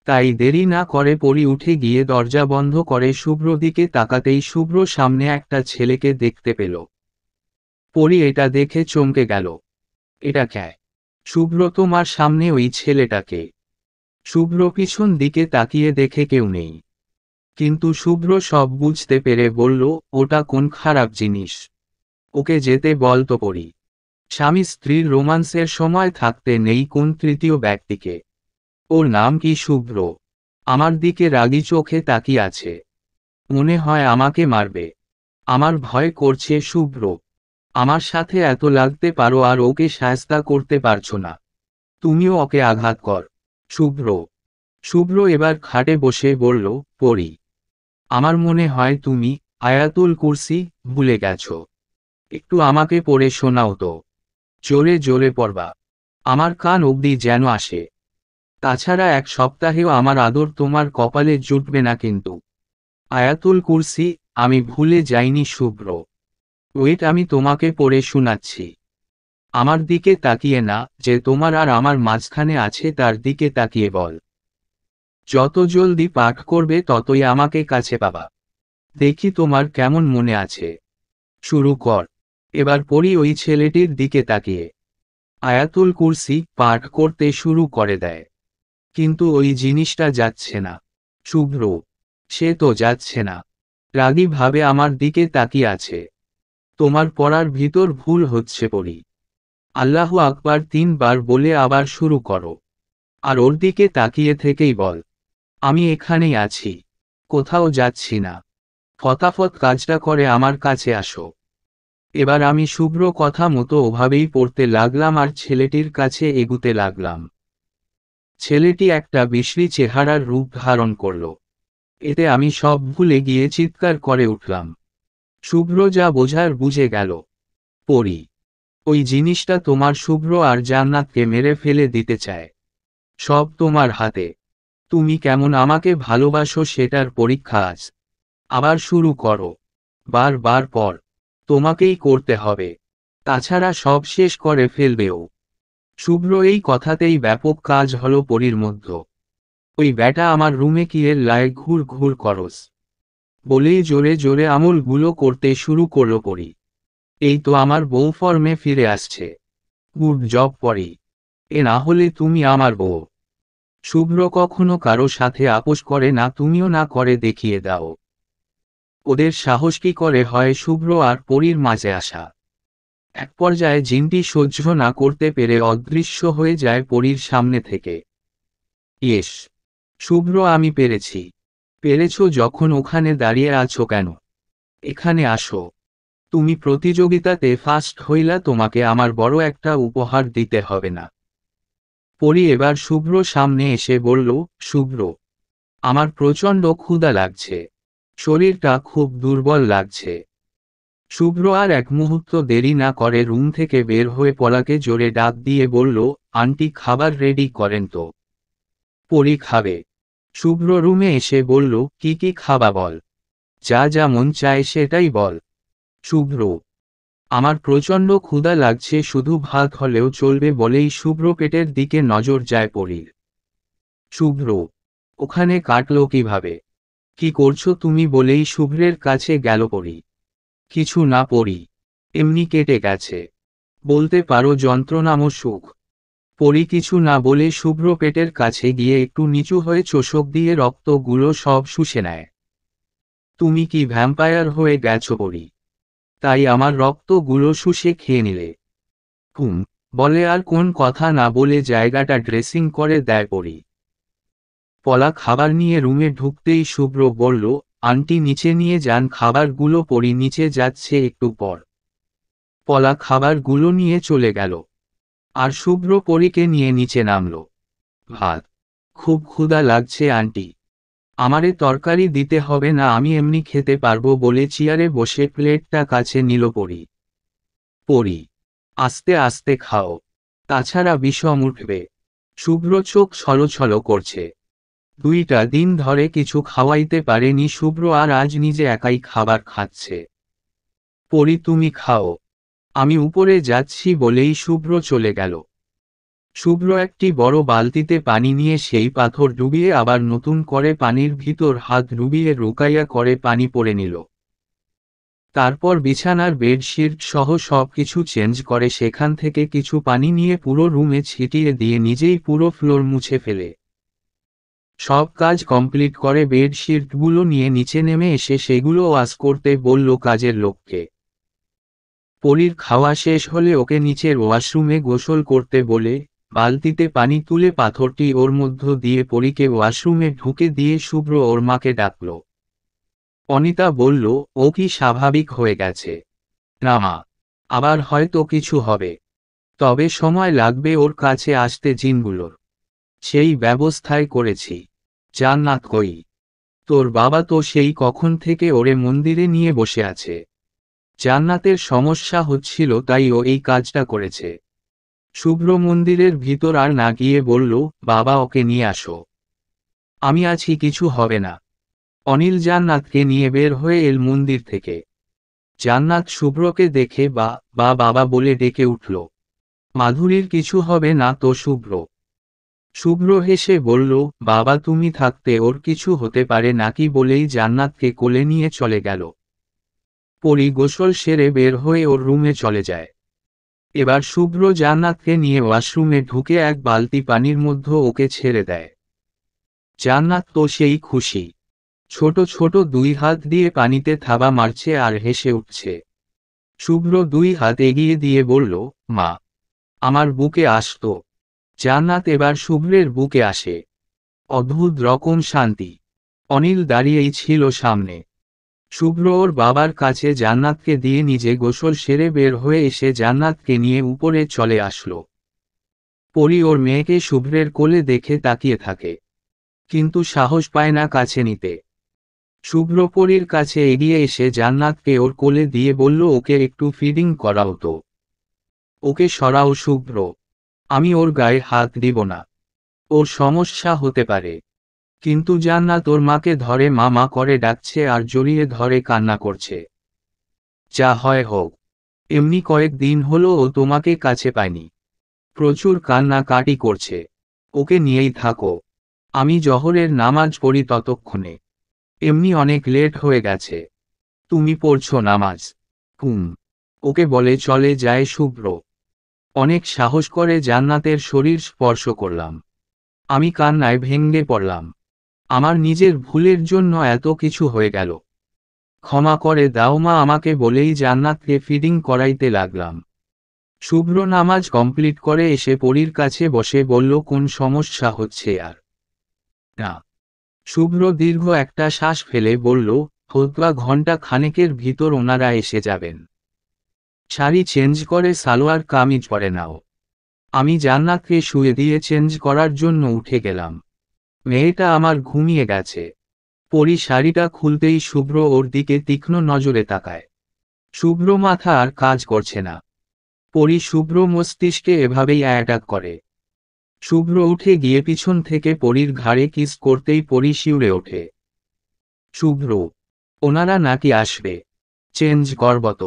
তাই দেরি না করে পরি উঠে গিয়ে দরজা বন্ধ করে শুভ্র দিকে তাকাতেই শুভ্র সামনে একটা ছেলেকে দেখতে পেল পরি এটা দেখে চমকে গেল এটা ক্যায় শুভ্র তোমার সামনে ওই ছেলেটাকে শুভ্র পিছন দিকে তাকিয়ে দেখে কেউ নেই কিন্তু শুভ্র সব বুঝতে পেরে বলল ওটা কোন খারাপ জিনিস ওকে যেতে বল তো পরি স্বামী স্ত্রীর রোমান্সের সময় থাকতে নেই কোন তৃতীয় ব্যক্তিকে ওর নাম কি শুভ্র আমার দিকে রাগি চোখে তাকিয়ে আছে মনে হয় আমাকে মারবে আমার ভয় করছে শুভ্র আমার সাথে এত লাগতে পারো আর ওকে সায়স্তা করতে পারছো না তুমিও ওকে আঘাত কর শুভ্র শুভ্র এবার খাটে বসে বলল পড়ি আমার মনে হয় তুমি আয়াতুল কুরসি ভুলে গেছ একটু আমাকে পড়ে শোনাও তো জোরে জোরে পড়বা আমার কান অবধি যেন আসে তাছাড়া এক সপ্তাহেও আমার আদর তোমার কপালে জুটবে না কিন্তু আয়াতুল কুরসি আমি ভুলে যাইনি শুভ্র ওয়েট আমি তোমাকে পড়ে শোনাচ্ছি আমার দিকে তাকিয়ে না যে তোমার আর আমার মাঝখানে আছে তার দিকে তাকিয়ে বল যত জলদি পাঠ করবে ততই আমাকে কাছে পাবা দেখি তোমার কেমন মনে আছে শুরু কর এবার পড়ি ওই ছেলেটির দিকে তাকিয়ে আয়াতুল কুরসি পাঠ করতে শুরু করে দেয় কিন্তু ওই জিনিসটা যাচ্ছে না শুভ্র সে তো যাচ্ছে না রাগী ভাবে আমার দিকে তাকিয়ে আছে তোমার পড়ার ভিতর ভুল হচ্ছে পড়ি আল্লাহ আকবার তিনবার বলে আবার শুরু করো আর ওর দিকে তাকিয়ে থেকেই বল আমি এখানেই আছি কোথাও যাচ্ছি না ফতাফত কাজটা করে আমার কাছে আসো এবার আমি শুভ্র কথা মতো ওভাবেই পড়তে লাগলাম আর ছেলেটির কাছে এগুতে লাগলাম ছেলেটি একটা বিশ্রী চেহারার রূপ ধারণ করল এতে আমি সব ভুলে গিয়ে চিৎকার করে উঠলাম শুভ্র যা বোঝার বুঝে গেল পড়ি ওই জিনিসটা তোমার শুভ্র আর জান্নাতকে মেরে ফেলে দিতে চায় সব তোমার হাতে তুমি কেমন আমাকে ভালোবাসো সেটার পরীক্ষা আজ আবার শুরু করো বার বার পর তোমাকেই করতে হবে তাছাড়া সব শেষ করে ফেলবেও শুভ্র এই কথাতেই ব্যাপক কাজ হলো পরির মধ্য ওই ব্যাটা আমার রুমে কিয়ের লায় ঘুর ঘুর করস বলেই জোরে জোরে গুলো করতে শুরু করলো পরি এই তো আমার বউ ফর্মে ফিরে আসছে গুড জব পরি এ না হলে তুমি আমার বউ শুভ্র কখনো কারো সাথে আপোষ করে না তুমিও না করে দেখিয়ে দাও ওদের সাহস কি করে হয় শুভ্র আর পরীর মাঝে আসা এক পর্যায়ে জিনটি সহ্য না করতে পেরে অদৃশ্য হয়ে যায় পরীর সামনে থেকে ইয়েস শুভ্র আমি পেরেছি পেরেছ যখন ওখানে দাঁড়িয়ে আছো কেন এখানে আসো তুমি প্রতিযোগিতাতে ফার্স্ট হইলা তোমাকে আমার বড় একটা উপহার দিতে হবে না পরি এবার শুভ্র সামনে এসে বলল শুভ্র আমার প্রচণ্ড ক্ষুধা লাগছে শরীরটা খুব দুর্বল লাগছে শুভ্র আর এক মুহূর্ত দেরি না করে রুম থেকে বের হয়ে পলাকে জোরে ডাক দিয়ে বলল আন্টি খাবার রেডি করেন তো পরি খাবে শুভ্র রুমে এসে বলল কি কি খাবা বল যা যা মন চায় সেটাই বল শুভ্র আমার প্রচণ্ড ক্ষুধা লাগছে শুধু ভাত হলেও চলবে বলেই শুভ্র পেটের দিকে নজর যায় পরির শুভ্র ওখানে কাটল কিভাবে কি করছো তুমি বলেই শুভ্রের কাছে গেল পড়ি কিছু না পড়ি এমনি কেটে গেছে বলতে পারো যন্ত্রণাম সুখ পরি কিছু না বলে শুভ্র পেটের কাছে গিয়ে একটু নিচু হয়ে চোষক দিয়ে রক্তগুলো সব শুষে নেয় তুমি কি ভ্যাম্পায়ার হয়ে গেছো পড়ি তাই আমার রক্তগুলো শুষে খেয়ে নিলে হুম বলে আর কোন কথা না বলে জায়গাটা ড্রেসিং করে দেয় পরি পলা খাবার নিয়ে রুমে ঢুকতেই শুভ্র বলল আন্টি নিচে নিয়ে যান খাবারগুলো পরি নিচে যাচ্ছে একটু পর পলা খাবারগুলো নিয়ে চলে গেল আর শুভ্র পরীকে নিয়ে নিচে নামল ভাত খুব ক্ষুধা লাগছে আন্টি আমারে তরকারি দিতে হবে না আমি এমনি খেতে পারবো বলে চেয়ারে বসে প্লেটটা কাছে নিল পরি পরি আস্তে আস্তে খাও তাছাড়া বিষম উঠবে শুভ্র চোখ ছলো ছলো করছে দুইটা দিন ধরে কিছু খাওয়াইতে পারেনি শুভ্র আর আজ নিজে একাই খাবার খাচ্ছে পরি তুমি খাও আমি উপরে যাচ্ছি বলেই শুভ্র চলে গেল শুভ্র একটি বড় বালতিতে পানি নিয়ে সেই পাথর ডুবিয়ে আবার নতুন করে পানির ভিতর হাত ডুবিয়ে রোকাইয়া করে পানি পরে নিল তারপর বিছানার বেডশিট সহ সব কিছু চেঞ্জ করে সেখান থেকে কিছু পানি নিয়ে পুরো রুমে ছিটিয়ে দিয়ে নিজেই পুরো ফ্লোর মুছে ফেলে সব কাজ কমপ্লিট করে বেডশিটগুলো নিয়ে নিচে নেমে এসে সেগুলো ওয়াশ করতে বলল কাজের লোককে পরির খাওয়া শেষ হলে ওকে নিচের ওয়াশরুমে গোসল করতে বলে বালতিতে পানি তুলে পাথরটি ওর মধ্য দিয়ে পরীকে ওয়াশরুমে ঢুকে দিয়ে শুভ্র ওর মাকে ডাকল অনিতা বলল ও কি স্বাভাবিক হয়ে গেছে না মা আবার হয়তো কিছু হবে তবে সময় লাগবে ওর কাছে আসতে জিনগুলোর সেই ব্যবস্থায় করেছি জান্নাত কই তোর বাবা তো সেই কখন থেকে ওরে মন্দিরে নিয়ে বসে আছে জান্নাতের সমস্যা হচ্ছিল তাই ও এই কাজটা করেছে শুভ্র মন্দিরের ভিতর আর না গিয়ে বলল বাবা ওকে নিয়ে আসো আমি আছি কিছু হবে না অনিল জান্নাতকে নিয়ে বের হয়ে এল মন্দির থেকে জান্নাত শুভ্রকে দেখে বা বা বাবা বলে ডেকে উঠল মাধুরীর কিছু হবে না তো শুভ্র শুভ্র হেসে বলল বাবা তুমি থাকতে ওর কিছু হতে পারে নাকি বলেই জান্নাতকে কোলে নিয়ে চলে গেল পরি গোসল সেরে বের হয়ে ওর রুমে চলে যায় এবার শুভ্র জান্নাতকে নিয়ে ওয়াশরুমে ঢুকে এক বালতি পানির মধ্যে ওকে ছেড়ে দেয় জান্নাত তো সেই খুশি ছোট ছোট দুই হাত দিয়ে পানিতে থাবা মারছে আর হেসে উঠছে শুভ্র দুই হাত এগিয়ে দিয়ে বলল মা আমার বুকে আসতো জান্নাত এবার শুভ্রের বুকে আসে অদ্ভুত রকম শান্তি অনিল দাঁড়িয়েই ছিল সামনে শুভ্র ওর বাবার কাছে জান্নাতকে দিয়ে নিজে গোসল সেরে বের হয়ে এসে জান্নাতকে নিয়ে উপরে চলে আসলো পরি ওর মেয়েকে শুভ্রের কোলে দেখে তাকিয়ে থাকে কিন্তু সাহস পায় না কাছে নিতে শুভ্র পরির কাছে এগিয়ে এসে জান্নাতকে ওর কোলে দিয়ে বলল ওকে একটু ফিডিং করাও তো ওকে সরাও শুভ্র আমি ওর গায়ে হাত দিব না ওর সমস্যা হতে পারে কিন্তু জান্নাত তোর মাকে ধরে মামা করে ডাকছে আর জড়িয়ে ধরে কান্না করছে যা হয় হোক এমনি কয়েকদিন হলো ও তোমাকে কাছে পায়নি প্রচুর কান্না কাটি করছে ওকে নিয়েই থাকো আমি জহরের নামাজ পড়ি ততক্ষণে এমনি অনেক লেট হয়ে গেছে তুমি পড়ছো নামাজ হুম ওকে বলে চলে যায় শুভ্র অনেক সাহস করে জান্নাতের শরীর স্পর্শ করলাম আমি কান্নায় ভেঙ্গে পড়লাম আমার নিজের ভুলের জন্য এত কিছু হয়ে গেল ক্ষমা করে দাওমা আমাকে বলেই জান্নাতকে ফিডিং করাইতে লাগলাম শুভ্র নামাজ কমপ্লিট করে এসে পরীর কাছে বসে বলল কোন সমস্যা হচ্ছে আর না শুভ্র দীর্ঘ একটা শ্বাস ফেলে বলল হতবা ঘণ্টা খানেকের ভিতর ওনারা এসে যাবেন শাড়ি চেঞ্জ করে সালোয়ার কামিজ পরে নাও আমি জান্নাতকে শুয়ে দিয়ে চেঞ্জ করার জন্য উঠে গেলাম মেয়েটা আমার ঘুমিয়ে গেছে পরি শাড়িটা খুলতেই শুভ্র ওর দিকে তীক্ষ্ণ নজরে তাকায় শুভ্র মাথা আর কাজ করছে না পরি শুভ্র মস্তিষ্কে এভাবেই অ্যাটাক করে শুভ্র উঠে গিয়ে পিছন থেকে পরীর ঘাড়ে কিস করতেই পরি শিউরে ওঠে শুভ্র ওনারা নাকি আসবে চেঞ্জ করবত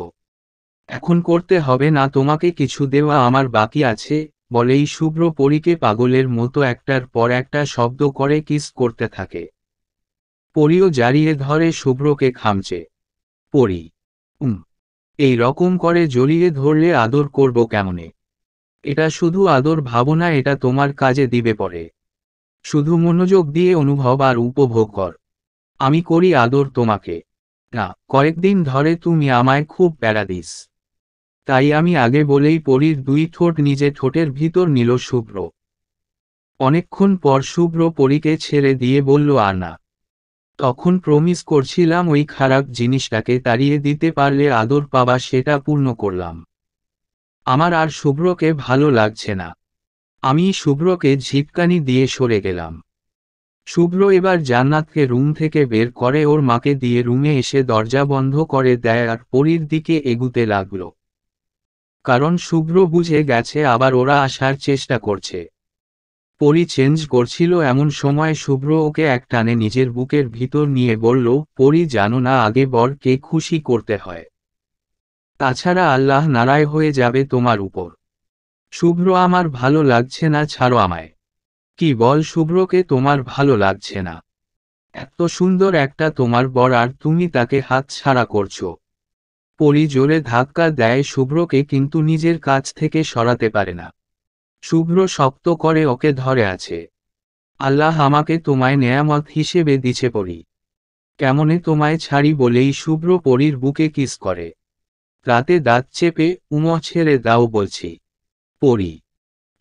এখন করতে হবে না তোমাকে কিছু দেওয়া আমার বাকি আছে বলেই শুভ্র পরীকে পাগলের মতো একটার পর একটা শব্দ করে কিস করতে থাকে পরীও জারিয়ে ধরে শুভ্রকে খামচে পরি উম এই রকম করে জড়িয়ে ধরলে আদর করব কেমনে এটা শুধু আদর ভাবনা এটা তোমার কাজে দিবে পরে শুধু মনোযোগ দিয়ে অনুভব আর উপভোগ কর আমি করি আদর তোমাকে না কয়েকদিন ধরে তুমি আমায় খুব প্যারা দিস তাই আমি আগে বলেই পরির দুই ঠোঁট নিজে ঠোঁটের ভিতর নিল শুভ্র অনেকক্ষণ পর শুভ্র পরীকে ছেড়ে দিয়ে বলল আনা তখন প্রমিস করছিলাম ওই খারাপ জিনিসটাকে তাড়িয়ে দিতে পারলে আদর পাবা সেটা পূর্ণ করলাম আমার আর শুভ্রকে ভালো লাগছে না আমি শুভ্রকে ঝিপকানি দিয়ে সরে গেলাম শুভ্র এবার জান্নাতকে রুম থেকে বের করে ওর মাকে দিয়ে রুমে এসে দরজা বন্ধ করে দেয় আর পরীর দিকে এগুতে লাগলো কারণ শুভ্র বুঝে গেছে আবার ওরা আসার চেষ্টা করছে পরি চেঞ্জ করছিল এমন সময় শুভ্র ওকে এক টানে নিজের বুকের ভিতর নিয়ে বলল পরি জানো না আগে বরকে খুশি করতে হয় তাছাড়া আল্লাহ নারায় হয়ে যাবে তোমার উপর শুভ্র আমার ভালো লাগছে না ছাড়ো আমায় কি বল শুভ্রকে তোমার ভালো লাগছে না এত সুন্দর একটা তোমার বর আর তুমি তাকে হাত ছাড়া করছো পরি জোরে ধাক্কা দেয় শুভ্রকে কিন্তু নিজের কাছ থেকে সরাতে পারে না শুভ্র শক্ত করে ওকে ধরে আছে আল্লাহ আমাকে তোমায় নেয়ামত হিসেবে দিছে পড়ি কেমনে তোমায় ছাড়ি বলেই শুভ্র পরীর বুকে কিস করে রাতে দাঁত চেপে উম ছেড়ে দাও বলছি পরি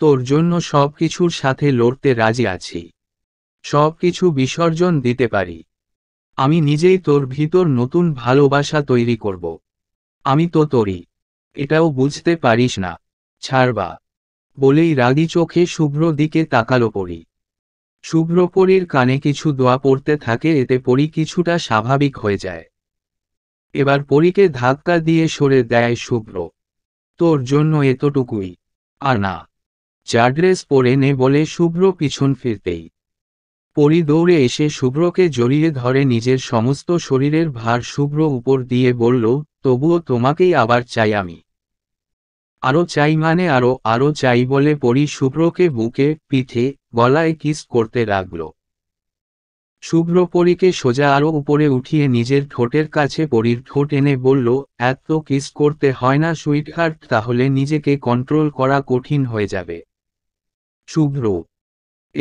তোর জন্য সব কিছুর সাথে লড়তে রাজি আছি সব কিছু বিসর্জন দিতে পারি আমি নিজেই তোর ভিতর নতুন ভালোবাসা তৈরি করব আমি তো তরি এটাও বুঝতে পারিস না ছাড়বা বলেই রাগি চোখে শুভ্র দিকে তাকালো পড়ি শুভ্র পরীর কানে কিছু দোয়া পড়তে থাকে এতে পরি কিছুটা স্বাভাবিক হয়ে যায় এবার পরীকে ধাক্কা দিয়ে সরে দেয় শুভ্র তোর জন্য এতটুকুই আর না চার ড্রেস পরে নে বলে শুভ্র পিছন ফিরতেই পরি দৌড়ে এসে শুভ্রকে জড়িয়ে ধরে নিজের সমস্ত শরীরের ভার শুভ্র উপর দিয়ে বলল তবুও তোমাকেই আবার চাই আমি আরও চাই মানে আরও আরও চাই বলে পরি শুভ্রকে বুকে পিঠে গলায় কিস করতে লাগল শুভ্র পরীকে সোজা আরও উপরে উঠিয়ে নিজের ঠোঁটের কাছে পরীর ঠোঁট এনে বলল এত কিস করতে হয় না সুইটহার্ট তাহলে নিজেকে কন্ট্রোল করা কঠিন হয়ে যাবে শুভ্র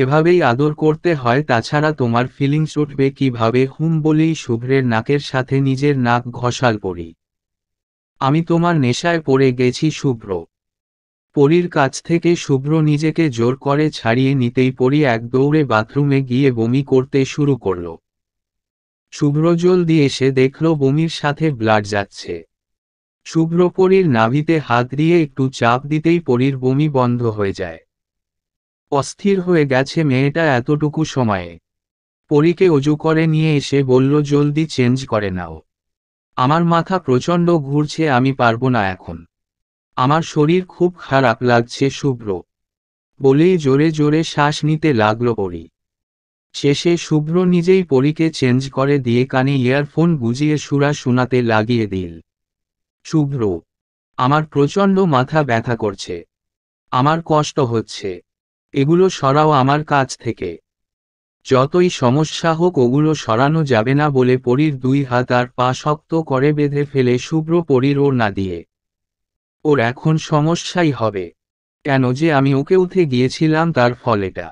এভাবেই আদর করতে হয় তাছাড়া তোমার ফিলিংস উঠবে কিভাবে হুম বলেই শুভ্রের নাকের সাথে নিজের নাক ঘষাল পড়ি আমি তোমার নেশায় পড়ে গেছি শুভ্র পরীর কাছ থেকে শুভ্র নিজেকে জোর করে ছাড়িয়ে নিতেই পরি এক দৌড়ে বাথরুমে গিয়ে বমি করতে শুরু করল শুভ্র জল দিয়ে এসে দেখল বমির সাথে ব্লাড যাচ্ছে শুভ্র পরীর নাভিতে হাত দিয়ে একটু চাপ দিতেই পরীর বমি বন্ধ হয়ে যায় অস্থির হয়ে গেছে মেয়েটা এতটুকু সময়ে পরীকে অজু করে নিয়ে এসে বলল জলদি চেঞ্জ করে নাও আমার মাথা প্রচণ্ড ঘুরছে আমি পারবো না এখন আমার শরীর খুব খারাপ লাগছে শুভ্র বলেই জোরে জোরে শ্বাস নিতে লাগলো পরি শেষে শুভ্র নিজেই পরীকে চেঞ্জ করে দিয়ে কানে ইয়ারফোন গুজিয়ে সুরা শোনাতে লাগিয়ে দিল শুভ্র আমার প্রচণ্ড মাথা ব্যথা করছে আমার কষ্ট হচ্ছে এগুলো সরাও আমার কাছ থেকে যতই সমস্যা হোক ওগুলো সরানো যাবে না বলে পরীর দুই হাত আর পা শক্ত করে বেঁধে ফেলে শুভ্র পরীর ওর না দিয়ে ওর এখন সমস্যাই হবে কেন যে আমি ওকে উঠে গিয়েছিলাম তার ফল এটা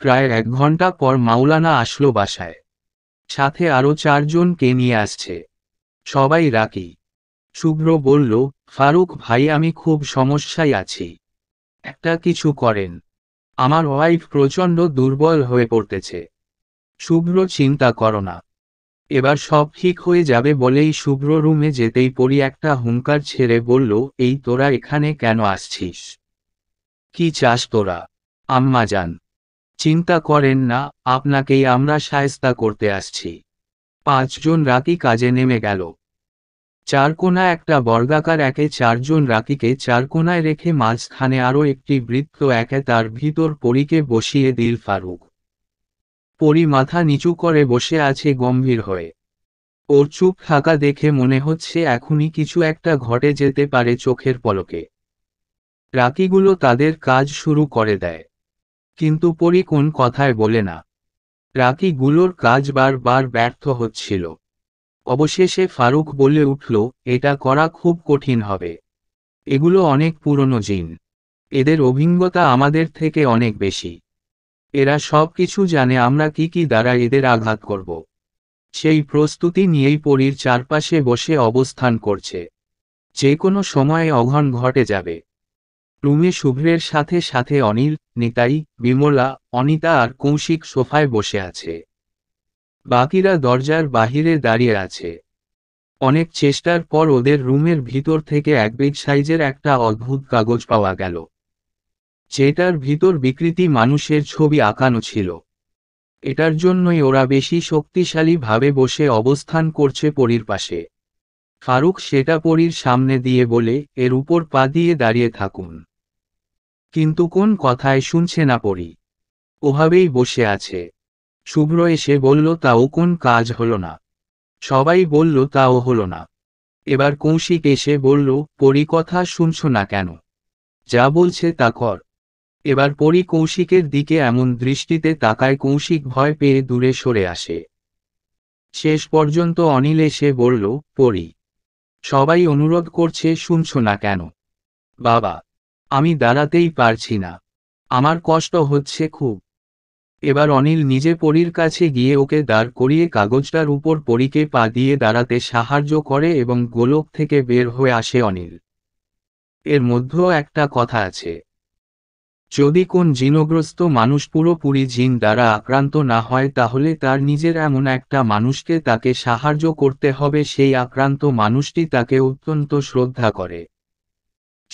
প্রায় এক ঘন্টা পর মাওলানা আসলো বাসায় সাথে আরও চারজনকে নিয়ে আসছে সবাই রাকি শুভ্র বলল ফারুক ভাই আমি খুব সমস্যায় আছি একটা কিছু করেন আমার ওয়াইফ প্রচণ্ড দুর্বল হয়ে পড়তেছে শুভ্র চিন্তা করো না এবার সব ঠিক হয়ে যাবে বলেই শুভ্র রুমে যেতেই পরি একটা হুঙ্কার ছেড়ে বলল এই তোরা এখানে কেন আসছিস কি চাস তোরা আম্মা যান চিন্তা করেন না আপনাকেই আমরা সায়স্তা করতে আসছি পাঁচজন রাতি কাজে নেমে গেল চারকোনা একটা বর্গাকার একে চারজন রাকিকে চারকোনায় রেখে মাঝখানে আরও একটি বৃত্ত একে তার ভিতর পরীকে বসিয়ে দিল ফারুক পরি মাথা নিচু করে বসে আছে গম্ভীর হয়ে ওর চুপ থাকা দেখে মনে হচ্ছে এখনই কিছু একটা ঘটে যেতে পারে চোখের পলকে রাকিগুলো তাদের কাজ শুরু করে দেয় কিন্তু পরি কোন কথায় বলে না রাকিগুলোর কাজ বারবার ব্যর্থ হচ্ছিল অবশেষে ফারুক বলে উঠল এটা করা খুব কঠিন হবে এগুলো অনেক পুরনো জিন এদের অভিজ্ঞতা আমাদের থেকে অনেক বেশি এরা সব কিছু জানে আমরা কি কি দ্বারা এদের আঘাত করব সেই প্রস্তুতি নিয়েই পরীর চারপাশে বসে অবস্থান করছে যে কোনো সময়ে অঘন ঘটে যাবে রুমে শুভ্রের সাথে সাথে অনিল নিতাই বিমলা অনিতা আর কৌশিক সোফায় বসে আছে বাকিরা দরজার বাহিরে দাঁড়িয়ে আছে অনেক চেষ্টার পর ওদের রুমের ভিতর থেকে এক বিগ সাইজের একটা অদ্ভুত কাগজ পাওয়া গেল যেটার ভিতর বিকৃতি মানুষের ছবি আঁকানো ছিল এটার জন্যই ওরা বেশি শক্তিশালীভাবে বসে অবস্থান করছে পরীর পাশে ফারুক সেটা পরীর সামনে দিয়ে বলে এর উপর পা দিয়ে দাঁড়িয়ে থাকুন কিন্তু কোন কথায় শুনছে না পরী ওভাবেই বসে আছে শুভ্র এসে বলল তাও কোন কাজ হল না সবাই বলল তাও হল না এবার কৌশিক এসে বলল পরিকথা শুনছ না কেন যা বলছে তা কর এবার পরি কৌশিকের দিকে এমন দৃষ্টিতে তাকায় কৌশিক ভয় পেয়ে দূরে সরে আসে শেষ পর্যন্ত অনিল এসে বলল পরি সবাই অনুরোধ করছে শুনছ না কেন বাবা আমি দাঁড়াতেই পারছি না আমার কষ্ট হচ্ছে খুব এবার অনিল নিজে পরীর কাছে গিয়ে ওকে দাঁড় করিয়ে কাগজটার উপর পরীকে পা দিয়ে দাঁড়াতে সাহায্য করে এবং গোলক থেকে বের হয়ে আসে অনিল এর মধ্যেও একটা কথা আছে যদি কোন জিনগ্রস্ত মানুষ পুরোপুরি জিন দ্বারা আক্রান্ত না হয় তাহলে তার নিজের এমন একটা মানুষকে তাকে সাহায্য করতে হবে সেই আক্রান্ত মানুষটি তাকে অত্যন্ত শ্রদ্ধা করে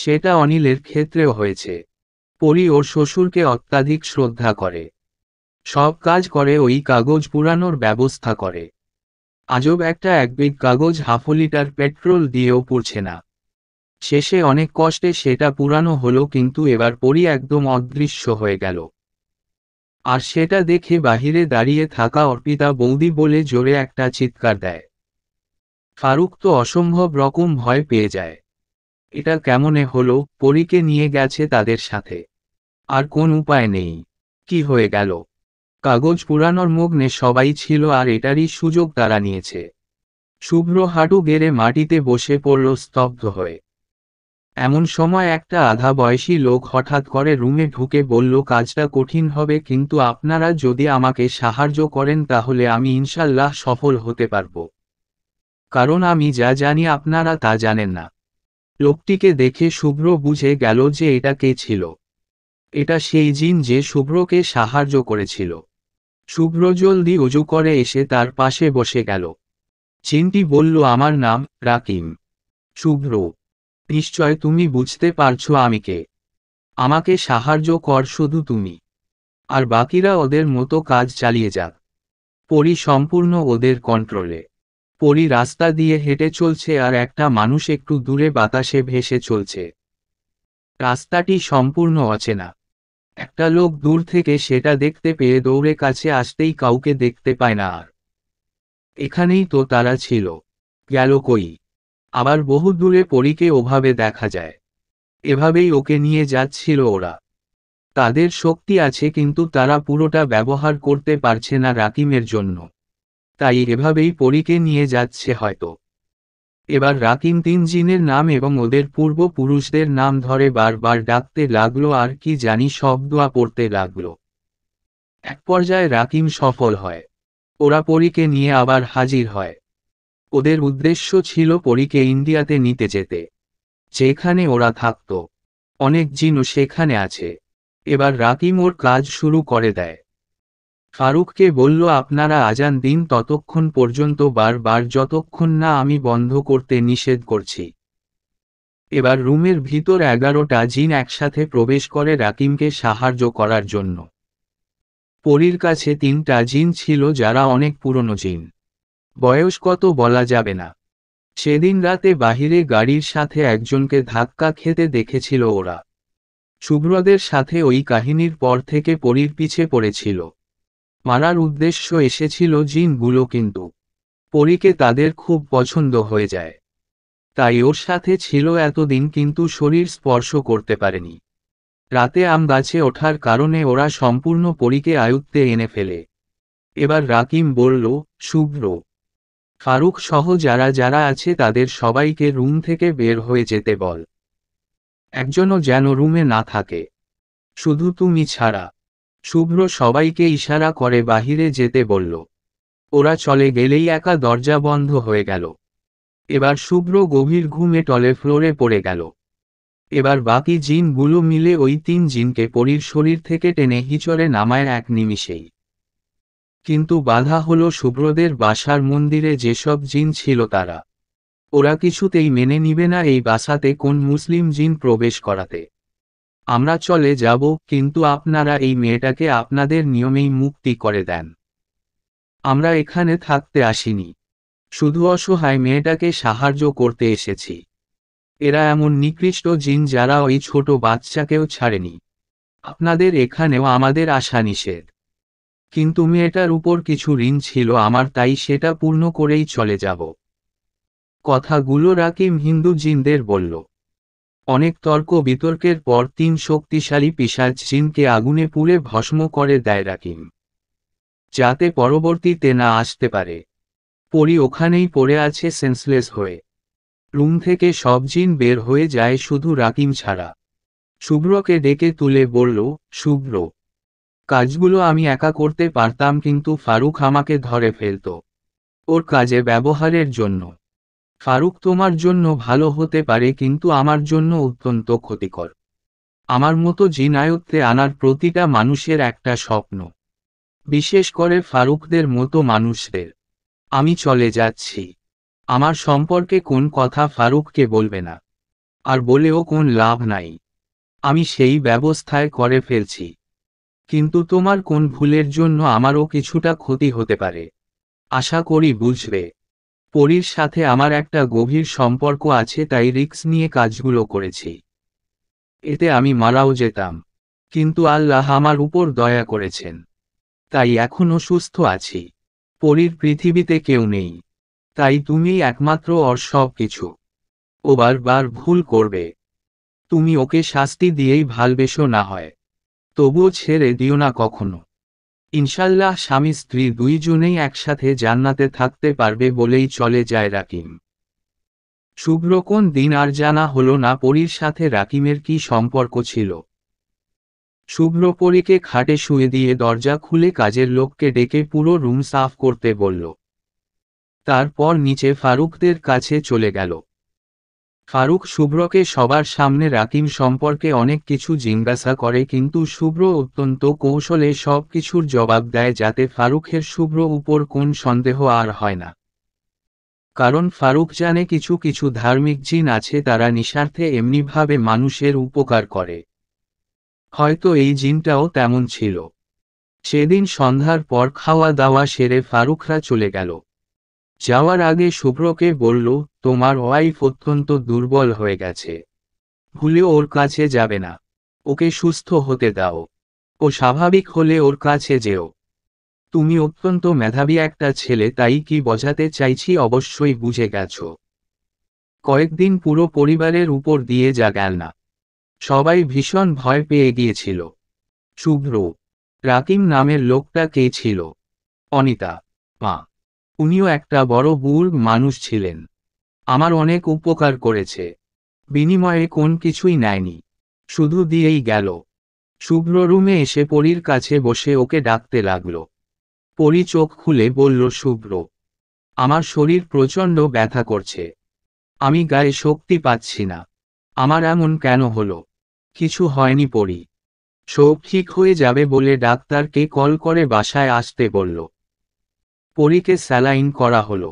সেটা অনিলের ক্ষেত্রেও হয়েছে পরি ওর শ্বশুরকে অত্যাধিক শ্রদ্ধা করে সব কাজ করে ওই কাগজ পুরানোর ব্যবস্থা করে আজব একটা একবিধ কাগজ হাফ লিটার পেট্রোল দিয়েও পড়ছে না শেষে অনেক কষ্টে সেটা পুরানো হলো কিন্তু এবার পরি একদম অদৃশ্য হয়ে গেল আর সেটা দেখে বাহিরে দাঁড়িয়ে থাকা অর্পিতা বৌদি বলে জোরে একটা চিৎকার দেয় ফারুক তো অসম্ভব রকম ভয় পেয়ে যায় এটা কেমনে হলো পরীকে নিয়ে গেছে তাদের সাথে আর কোন উপায় নেই কি হয়ে গেল কাগজ পুরানোর মগ্নে সবাই ছিল আর এটারই সুযোগ তারা নিয়েছে শুভ্র হাঁটু গেড়ে মাটিতে বসে পড়ল স্তব্ধ হয়ে এমন সময় একটা আধা বয়সী লোক হঠাৎ করে রুমে ঢুকে বলল কাজটা কঠিন হবে কিন্তু আপনারা যদি আমাকে সাহায্য করেন তাহলে আমি ইনশাল্লাহ সফল হতে পারব কারণ আমি যা জানি আপনারা তা জানেন না লোকটিকে দেখে শুভ্র বুঝে গেল যে এটা কে ছিল এটা সেই জিন যে শুভ্রকে সাহায্য করেছিল শুভ্র জলদি অজু করে এসে তার পাশে বসে গেল চিনটি বলল আমার নাম রাকিম শুভ্র নিশ্চয় তুমি বুঝতে পারছ আমিকে আমাকে সাহায্য কর শুধু তুমি আর বাকিরা ওদের মতো কাজ চালিয়ে যাক পরি সম্পূর্ণ ওদের কন্ট্রোলে পরি রাস্তা দিয়ে হেঁটে চলছে আর একটা মানুষ একটু দূরে বাতাসে ভেসে চলছে রাস্তাটি সম্পূর্ণ অচেনা একটা লোক দূর থেকে সেটা দেখতে পেয়ে দৌড়ে কাছে আসতেই কাউকে দেখতে পায় না আর এখানেই তো তারা ছিল গেল কই আবার বহু দূরে পরীকে ওভাবে দেখা যায় এভাবেই ওকে নিয়ে যাচ্ছিল ওরা তাদের শক্তি আছে কিন্তু তারা পুরোটা ব্যবহার করতে পারছে না রাকিমের জন্য তাই এভাবেই পরীকে নিয়ে যাচ্ছে হয়তো এবার রাকিম তিনজিনের নাম এবং ওদের পূর্বপুরুষদের নাম ধরে বারবার ডাকতে লাগলো আর কি জানি সব দোয়া পড়তে লাগলো এক পর্যায়ে রাকিম সফল হয় ওরা পরীকে নিয়ে আবার হাজির হয় ওদের উদ্দেশ্য ছিল পরীকে ইন্ডিয়াতে নিতে যেতে যেখানে ওরা থাকত অনেক জিনও সেখানে আছে এবার রাকিম ওর কাজ শুরু করে দেয় ফারুককে বলল আপনারা আজান দিন ততক্ষণ পর্যন্ত বারবার যতক্ষণ না আমি বন্ধ করতে নিষেধ করছি এবার রুমের ভিতর এগারোটা জিন একসাথে প্রবেশ করে রাকিমকে সাহায্য করার জন্য পরীর কাছে তিনটা জিন ছিল যারা অনেক পুরনো জিন বয়স কত বলা যাবে না সেদিন রাতে বাহিরে গাড়ির সাথে একজনকে ধাক্কা খেতে দেখেছিল ওরা শুভ্রদের সাথে ওই কাহিনীর পর থেকে পরীর পিছে পড়েছিল মারার উদ্দেশ্য এসেছিল জিনগুলো কিন্তু পরীকে তাদের খুব পছন্দ হয়ে যায় তাই ওর সাথে ছিল এতদিন কিন্তু শরীর স্পর্শ করতে পারেনি রাতে আম গাছে ওঠার কারণে ওরা সম্পূর্ণ পরীকে আয়ুত্তে এনে ফেলে এবার রাকিম বলল শুভ্র ফারুক সহ যারা যারা আছে তাদের সবাইকে রুম থেকে বের হয়ে যেতে বল একজনও যেন রুমে না থাকে শুধু তুমি ছাড়া শুভ্র সবাইকে ইশারা করে বাহিরে যেতে বলল ওরা চলে গেলেই একা দরজা বন্ধ হয়ে গেল এবার শুভ্র গভীর ঘুমে টলে ফ্লোরে পড়ে গেল এবার বাকি জিনগুলো মিলে ওই তিন জিনকে পরীর শরীর থেকে টেনে হিচড়ে নামায় এক নিমিষেই কিন্তু বাধা হল শুভ্রদের বাসার মন্দিরে যেসব জিন ছিল তারা ওরা কিছুতেই মেনে নিবে না এই বাসাতে কোন মুসলিম জিন প্রবেশ করাতে আমরা চলে যাব কিন্তু আপনারা এই মেয়েটাকে আপনাদের নিয়মেই মুক্তি করে দেন আমরা এখানে থাকতে আসিনি শুধু অসহায় মেয়েটাকে সাহায্য করতে এসেছি এরা এমন নিকৃষ্ট জিন যারা ওই ছোট বাচ্চাকেও ছাড়েনি আপনাদের এখানেও আমাদের আশা নিষেধ কিন্তু মেয়েটার উপর কিছু ঋণ ছিল আমার তাই সেটা পূর্ণ করেই চলে যাব কথাগুলো রাকিম হিন্দু জিনদের বলল অনেক তর্ক বিতর্কের পর তিন শক্তিশালী পিসাজ চিনকে আগুনে পুড়ে ভস্ম করে দেয় রাকিম যাতে পরবর্তীতে না আসতে পারে পরি ওখানেই পড়ে আছে সেন্সলেস হয়ে রুম থেকে সব জিন বের হয়ে যায় শুধু রাকিম ছাড়া শুভ্রকে ডেকে তুলে বলল শুভ্র কাজগুলো আমি একা করতে পারতাম কিন্তু ফারুক আমাকে ধরে ফেলত ওর কাজে ব্যবহারের জন্য ফারুক তোমার জন্য ভালো হতে পারে কিন্তু আমার জন্য অত্যন্ত ক্ষতিকর আমার মতো জিনায়ত্তে আনার প্রতিটা মানুষের একটা স্বপ্ন বিশেষ করে ফারুকদের মতো মানুষদের আমি চলে যাচ্ছি আমার সম্পর্কে কোন কথা ফারুককে বলবে না আর বলেও কোন লাভ নাই আমি সেই ব্যবস্থায় করে ফেলছি কিন্তু তোমার কোন ভুলের জন্য আমারও কিছুটা ক্ষতি হতে পারে আশা করি বুঝবে পরির সাথে আমার একটা গভীর সম্পর্ক আছে তাই রিক্স নিয়ে কাজগুলো করেছি এতে আমি মারাও যেতাম কিন্তু আল্লাহ আমার উপর দয়া করেছেন তাই এখনও সুস্থ আছি পরির পৃথিবীতে কেউ নেই তাই তুমি একমাত্র ওর সব কিছু ও বারবার ভুল করবে তুমি ওকে শাস্তি দিয়েই ভালবেসো না হয় তবুও ছেড়ে দিও না কখনো ইনশাল্লাহ স্বামী স্ত্রী দুইজনেই একসাথে জান্নাতে থাকতে পারবে বলেই চলে যায় রাকিম শুভ্র দিন আর জানা হল না পরীর সাথে রাকিমের কি সম্পর্ক ছিল শুভ্র পরীকে খাটে শুয়ে দিয়ে দরজা খুলে কাজের লোককে ডেকে পুরো রুম সাফ করতে বলল তারপর নিচে ফারুকদের কাছে চলে গেল ফারুক শুভ্রকে সবার সামনে রাকিম সম্পর্কে অনেক কিছু জিজ্ঞাসা করে কিন্তু শুভ্র অত্যন্ত কৌশলে সব কিছুর জবাব দেয় যাতে ফারুকের শুভ্র উপর কোন সন্দেহ আর হয় না কারণ ফারুক জানে কিছু কিছু ধার্মিক জিন আছে তারা নিঃস্বার্থে এমনিভাবে মানুষের উপকার করে হয়তো এই জিনটাও তেমন ছিল সেদিন সন্ধ্যার পর খাওয়া দাওয়া সেরে ফারুকরা চলে গেল যাওয়ার আগে শুভ্রকে বলল তোমার ওয়াইফ অত্যন্ত দুর্বল হয়ে গেছে ভুলে ওর কাছে যাবে না ওকে সুস্থ হতে দাও ও স্বাভাবিক হলে ওর কাছে যেও তুমি অত্যন্ত মেধাবী একটা ছেলে তাই কি বোঝাতে চাইছি অবশ্যই বুঝে গেছ কয়েকদিন পুরো পরিবারের উপর দিয়ে যা গেল না সবাই ভীষণ ভয় পেয়ে গিয়েছিল শুভ্র রাকিম নামের লোকটা কে ছিল অনিতা মা উনিও একটা বড় বুড় মানুষ ছিলেন আমার অনেক উপকার করেছে বিনিময়ে কোন কিছুই নেয়নি শুধু দিয়েই গেল শুভ্র রুমে এসে পরীর কাছে বসে ওকে ডাকতে লাগল পরি চোখ খুলে বলল শুভ্র আমার শরীর প্রচণ্ড ব্যথা করছে আমি গায়ে শক্তি পাচ্ছি না আমার এমন কেন হল কিছু হয়নি পরি সব ঠিক হয়ে যাবে বলে ডাক্তারকে কল করে বাসায় আসতে বলল পরীকে স্যালাইন করা হলো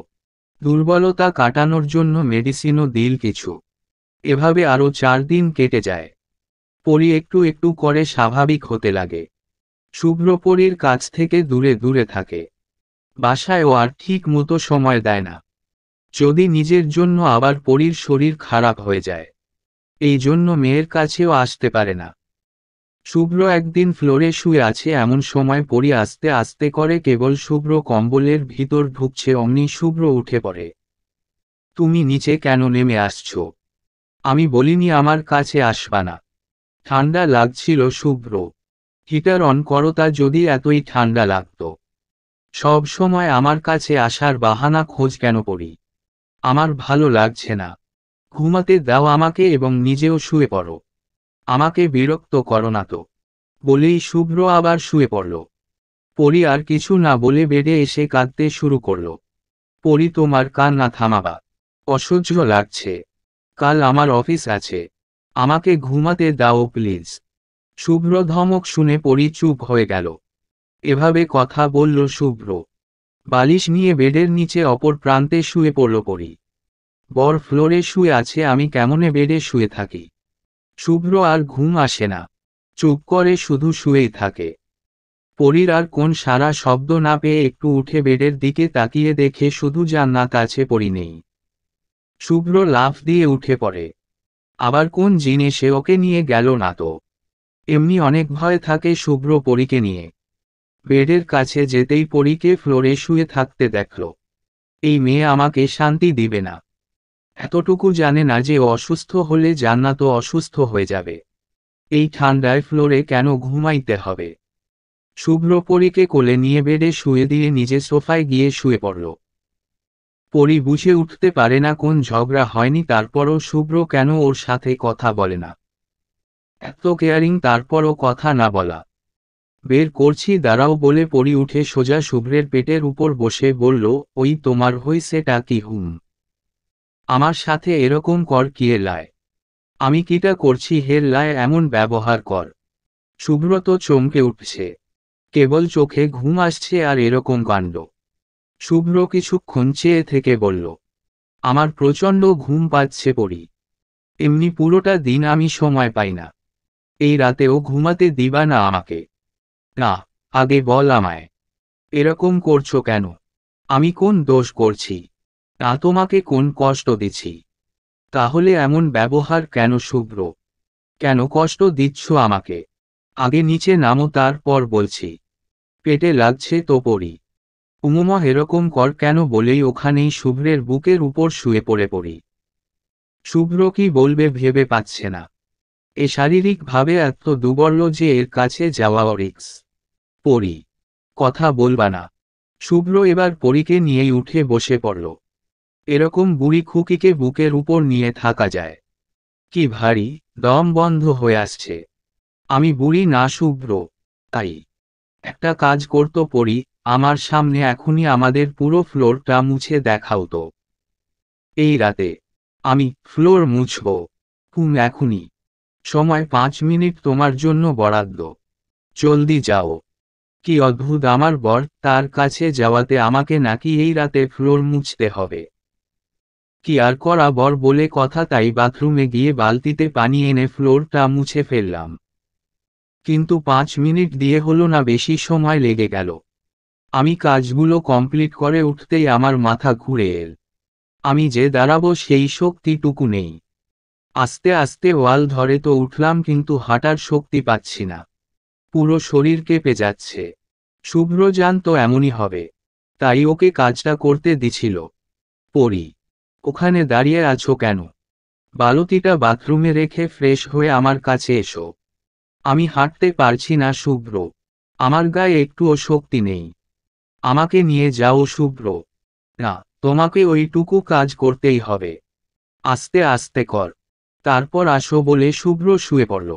দুর্বলতা কাটানোর জন্য মেডিসিনও দিল কিছু এভাবে আরও চার দিন কেটে যায় পরি একটু একটু করে স্বাভাবিক হতে লাগে শুভ্রপরীর কাছ থেকে দূরে দূরে থাকে বাসায়ও আর ঠিক মতো সময় দেয় না যদি নিজের জন্য আবার পরীর শরীর খারাপ হয়ে যায় এই জন্য মেয়ের কাছেও আসতে পারে না শুভ্র একদিন ফ্লোরে শুয়ে আছে এমন সময় পরি আস্তে আস্তে করে কেবল শুভ্র কম্বলের ভিতর ঢুকছে অমনি শুভ্র উঠে পড়ে তুমি নিচে কেন নেমে আসছ আমি বলিনি আমার কাছে আসবা না ঠান্ডা লাগছিল শুভ্র হিটার অন করো তা যদি এতই ঠান্ডা লাগত সব সময় আমার কাছে আসার বাহানা খোঁজ কেন পড়ি আমার ভালো লাগছে না ঘুমাতে দাও আমাকে এবং নিজেও শুয়ে পড়ো আমাকে বিরক্ত করো না তো বলেই শুভ্র আবার শুয়ে পড়ল পরি আর কিছু না বলে বেডে এসে কাঁদতে শুরু করল পরি তোমার কান্না থামাবা অসহ্য লাগছে কাল আমার অফিস আছে আমাকে ঘুমাতে দাও প্লিজ শুভ্র ধমক শুনে পরি চুপ হয়ে গেল এভাবে কথা বলল শুভ্র বালিশ নিয়ে বেডের নিচে অপর প্রান্তে শুয়ে পড়ল পরি বর ফ্লোরে শুয়ে আছে আমি কেমনে বেডে শুয়ে থাকি শুভ্র আর ঘুম আসে না চুপ করে শুধু শুয়েই থাকে পরীর আর কোন সারা শব্দ না পেয়ে একটু উঠে বেডের দিকে তাকিয়ে দেখে শুধু জান্নাত আছে পরি নেই শুভ্র লাফ দিয়ে উঠে পড়ে আবার কোন জিনিসে ওকে নিয়ে গেল না তো এমনি অনেক ভয় থাকে শুভ্র পরীকে নিয়ে বেডের কাছে যেতেই পরীকে ফ্লোরে শুয়ে থাকতে দেখল এই মেয়ে আমাকে শান্তি দিবে না এতটুকু জানে না যে অসুস্থ হলে জান্নাত অসুস্থ হয়ে যাবে এই ঠান্ডায় ফ্লোরে কেন ঘুমাইতে হবে শুভ্রপরীকে কোলে নিয়ে বেডে শুয়ে দিয়ে নিজে সোফায় গিয়ে শুয়ে পড়ল পরি বুঝে উঠতে পারে না কোন ঝগড়া হয়নি তারপরও শুভ্র কেন ওর সাথে কথা বলে না এত কেয়ারিং তারপরও কথা না বলা বের করছি দাঁড়াও বলে পরি উঠে সোজা শুভ্রের পেটের উপর বসে বলল ওই তোমার টা কি হুম আমার সাথে এরকম কর কিয়ে লায় আমি কিটা করছি হের লায় এমন ব্যবহার কর সুব্রত চমকে উঠছে কেবল চোখে ঘুম আসছে আর এরকম কাণ্ড শুভ্র কিছুক্ষণ চেয়ে থেকে বলল আমার প্রচণ্ড ঘুম পাচ্ছে পড়ি এমনি পুরোটা দিন আমি সময় পাই না এই রাতেও ঘুমাতে দিবা না আমাকে না আগে বল আমায় এরকম করছো কেন আমি কোন দোষ করছি তা তোমাকে কোন কষ্ট দিছি তাহলে এমন ব্যবহার কেন শুভ্র কেন কষ্ট দিচ্ছ আমাকে আগে নিচে নামো তারপর বলছি পেটে লাগছে তো পড়ি উমুমা এরকম কর কেন বলেই ওখানেই শুভ্রের বুকের উপর শুয়ে পড়ে পড়ি শুভ্র কি বলবে ভেবে পাচ্ছে না এ শারীরিকভাবে এত দুবর্ল যে এর কাছে যাওয়া অরিক্স পরি কথা বলবা না শুভ্র এবার পরীকে নিয়েই উঠে বসে পড়ল এরকম বুড়ি খুকিকে বুকের উপর নিয়ে থাকা যায় কি ভারী দম বন্ধ হয়ে আসছে আমি বুড়ি না শুভ্র তাই একটা কাজ করত পড়ি আমার সামনে এখনই আমাদের পুরো ফ্লোরটা মুছে দেখাও তো এই রাতে আমি ফ্লোর মুছব কুম এখনই সময় পাঁচ মিনিট তোমার জন্য বরাদ্দ জলদি যাও কি অদ্ভুত আমার বর তার কাছে যাওয়াতে আমাকে নাকি এই রাতে ফ্লোর মুছতে হবে কি আর করা বর বলে কথা তাই বাথরুমে গিয়ে বালতিতে পানি এনে ফ্লোরটা মুছে ফেললাম কিন্তু পাঁচ মিনিট দিয়ে হলো না বেশি সময় লেগে গেল আমি কাজগুলো কমপ্লিট করে উঠতেই আমার মাথা ঘুরে এল আমি যে দাঁড়াবো সেই শক্তিটুকু নেই আস্তে আস্তে ওয়াল ধরে তো উঠলাম কিন্তু হাঁটার শক্তি পাচ্ছি না পুরো শরীর কেঁপে যাচ্ছে শুভ্রযান তো এমনই হবে তাই ওকে কাজটা করতে দিছিল পড়ি ওখানে দাঁড়িয়ে আছো কেন বালতিটা বাথরুমে রেখে ফ্রেশ হয়ে আমার কাছে এসো আমি হাঁটতে পারছি না শুভ্র আমার গায়ে একটুও শক্তি নেই আমাকে নিয়ে যাও শুভ্র না তোমাকে ওইটুকু কাজ করতেই হবে আস্তে আস্তে কর তারপর আসো বলে শুভ্র শুয়ে পড়ল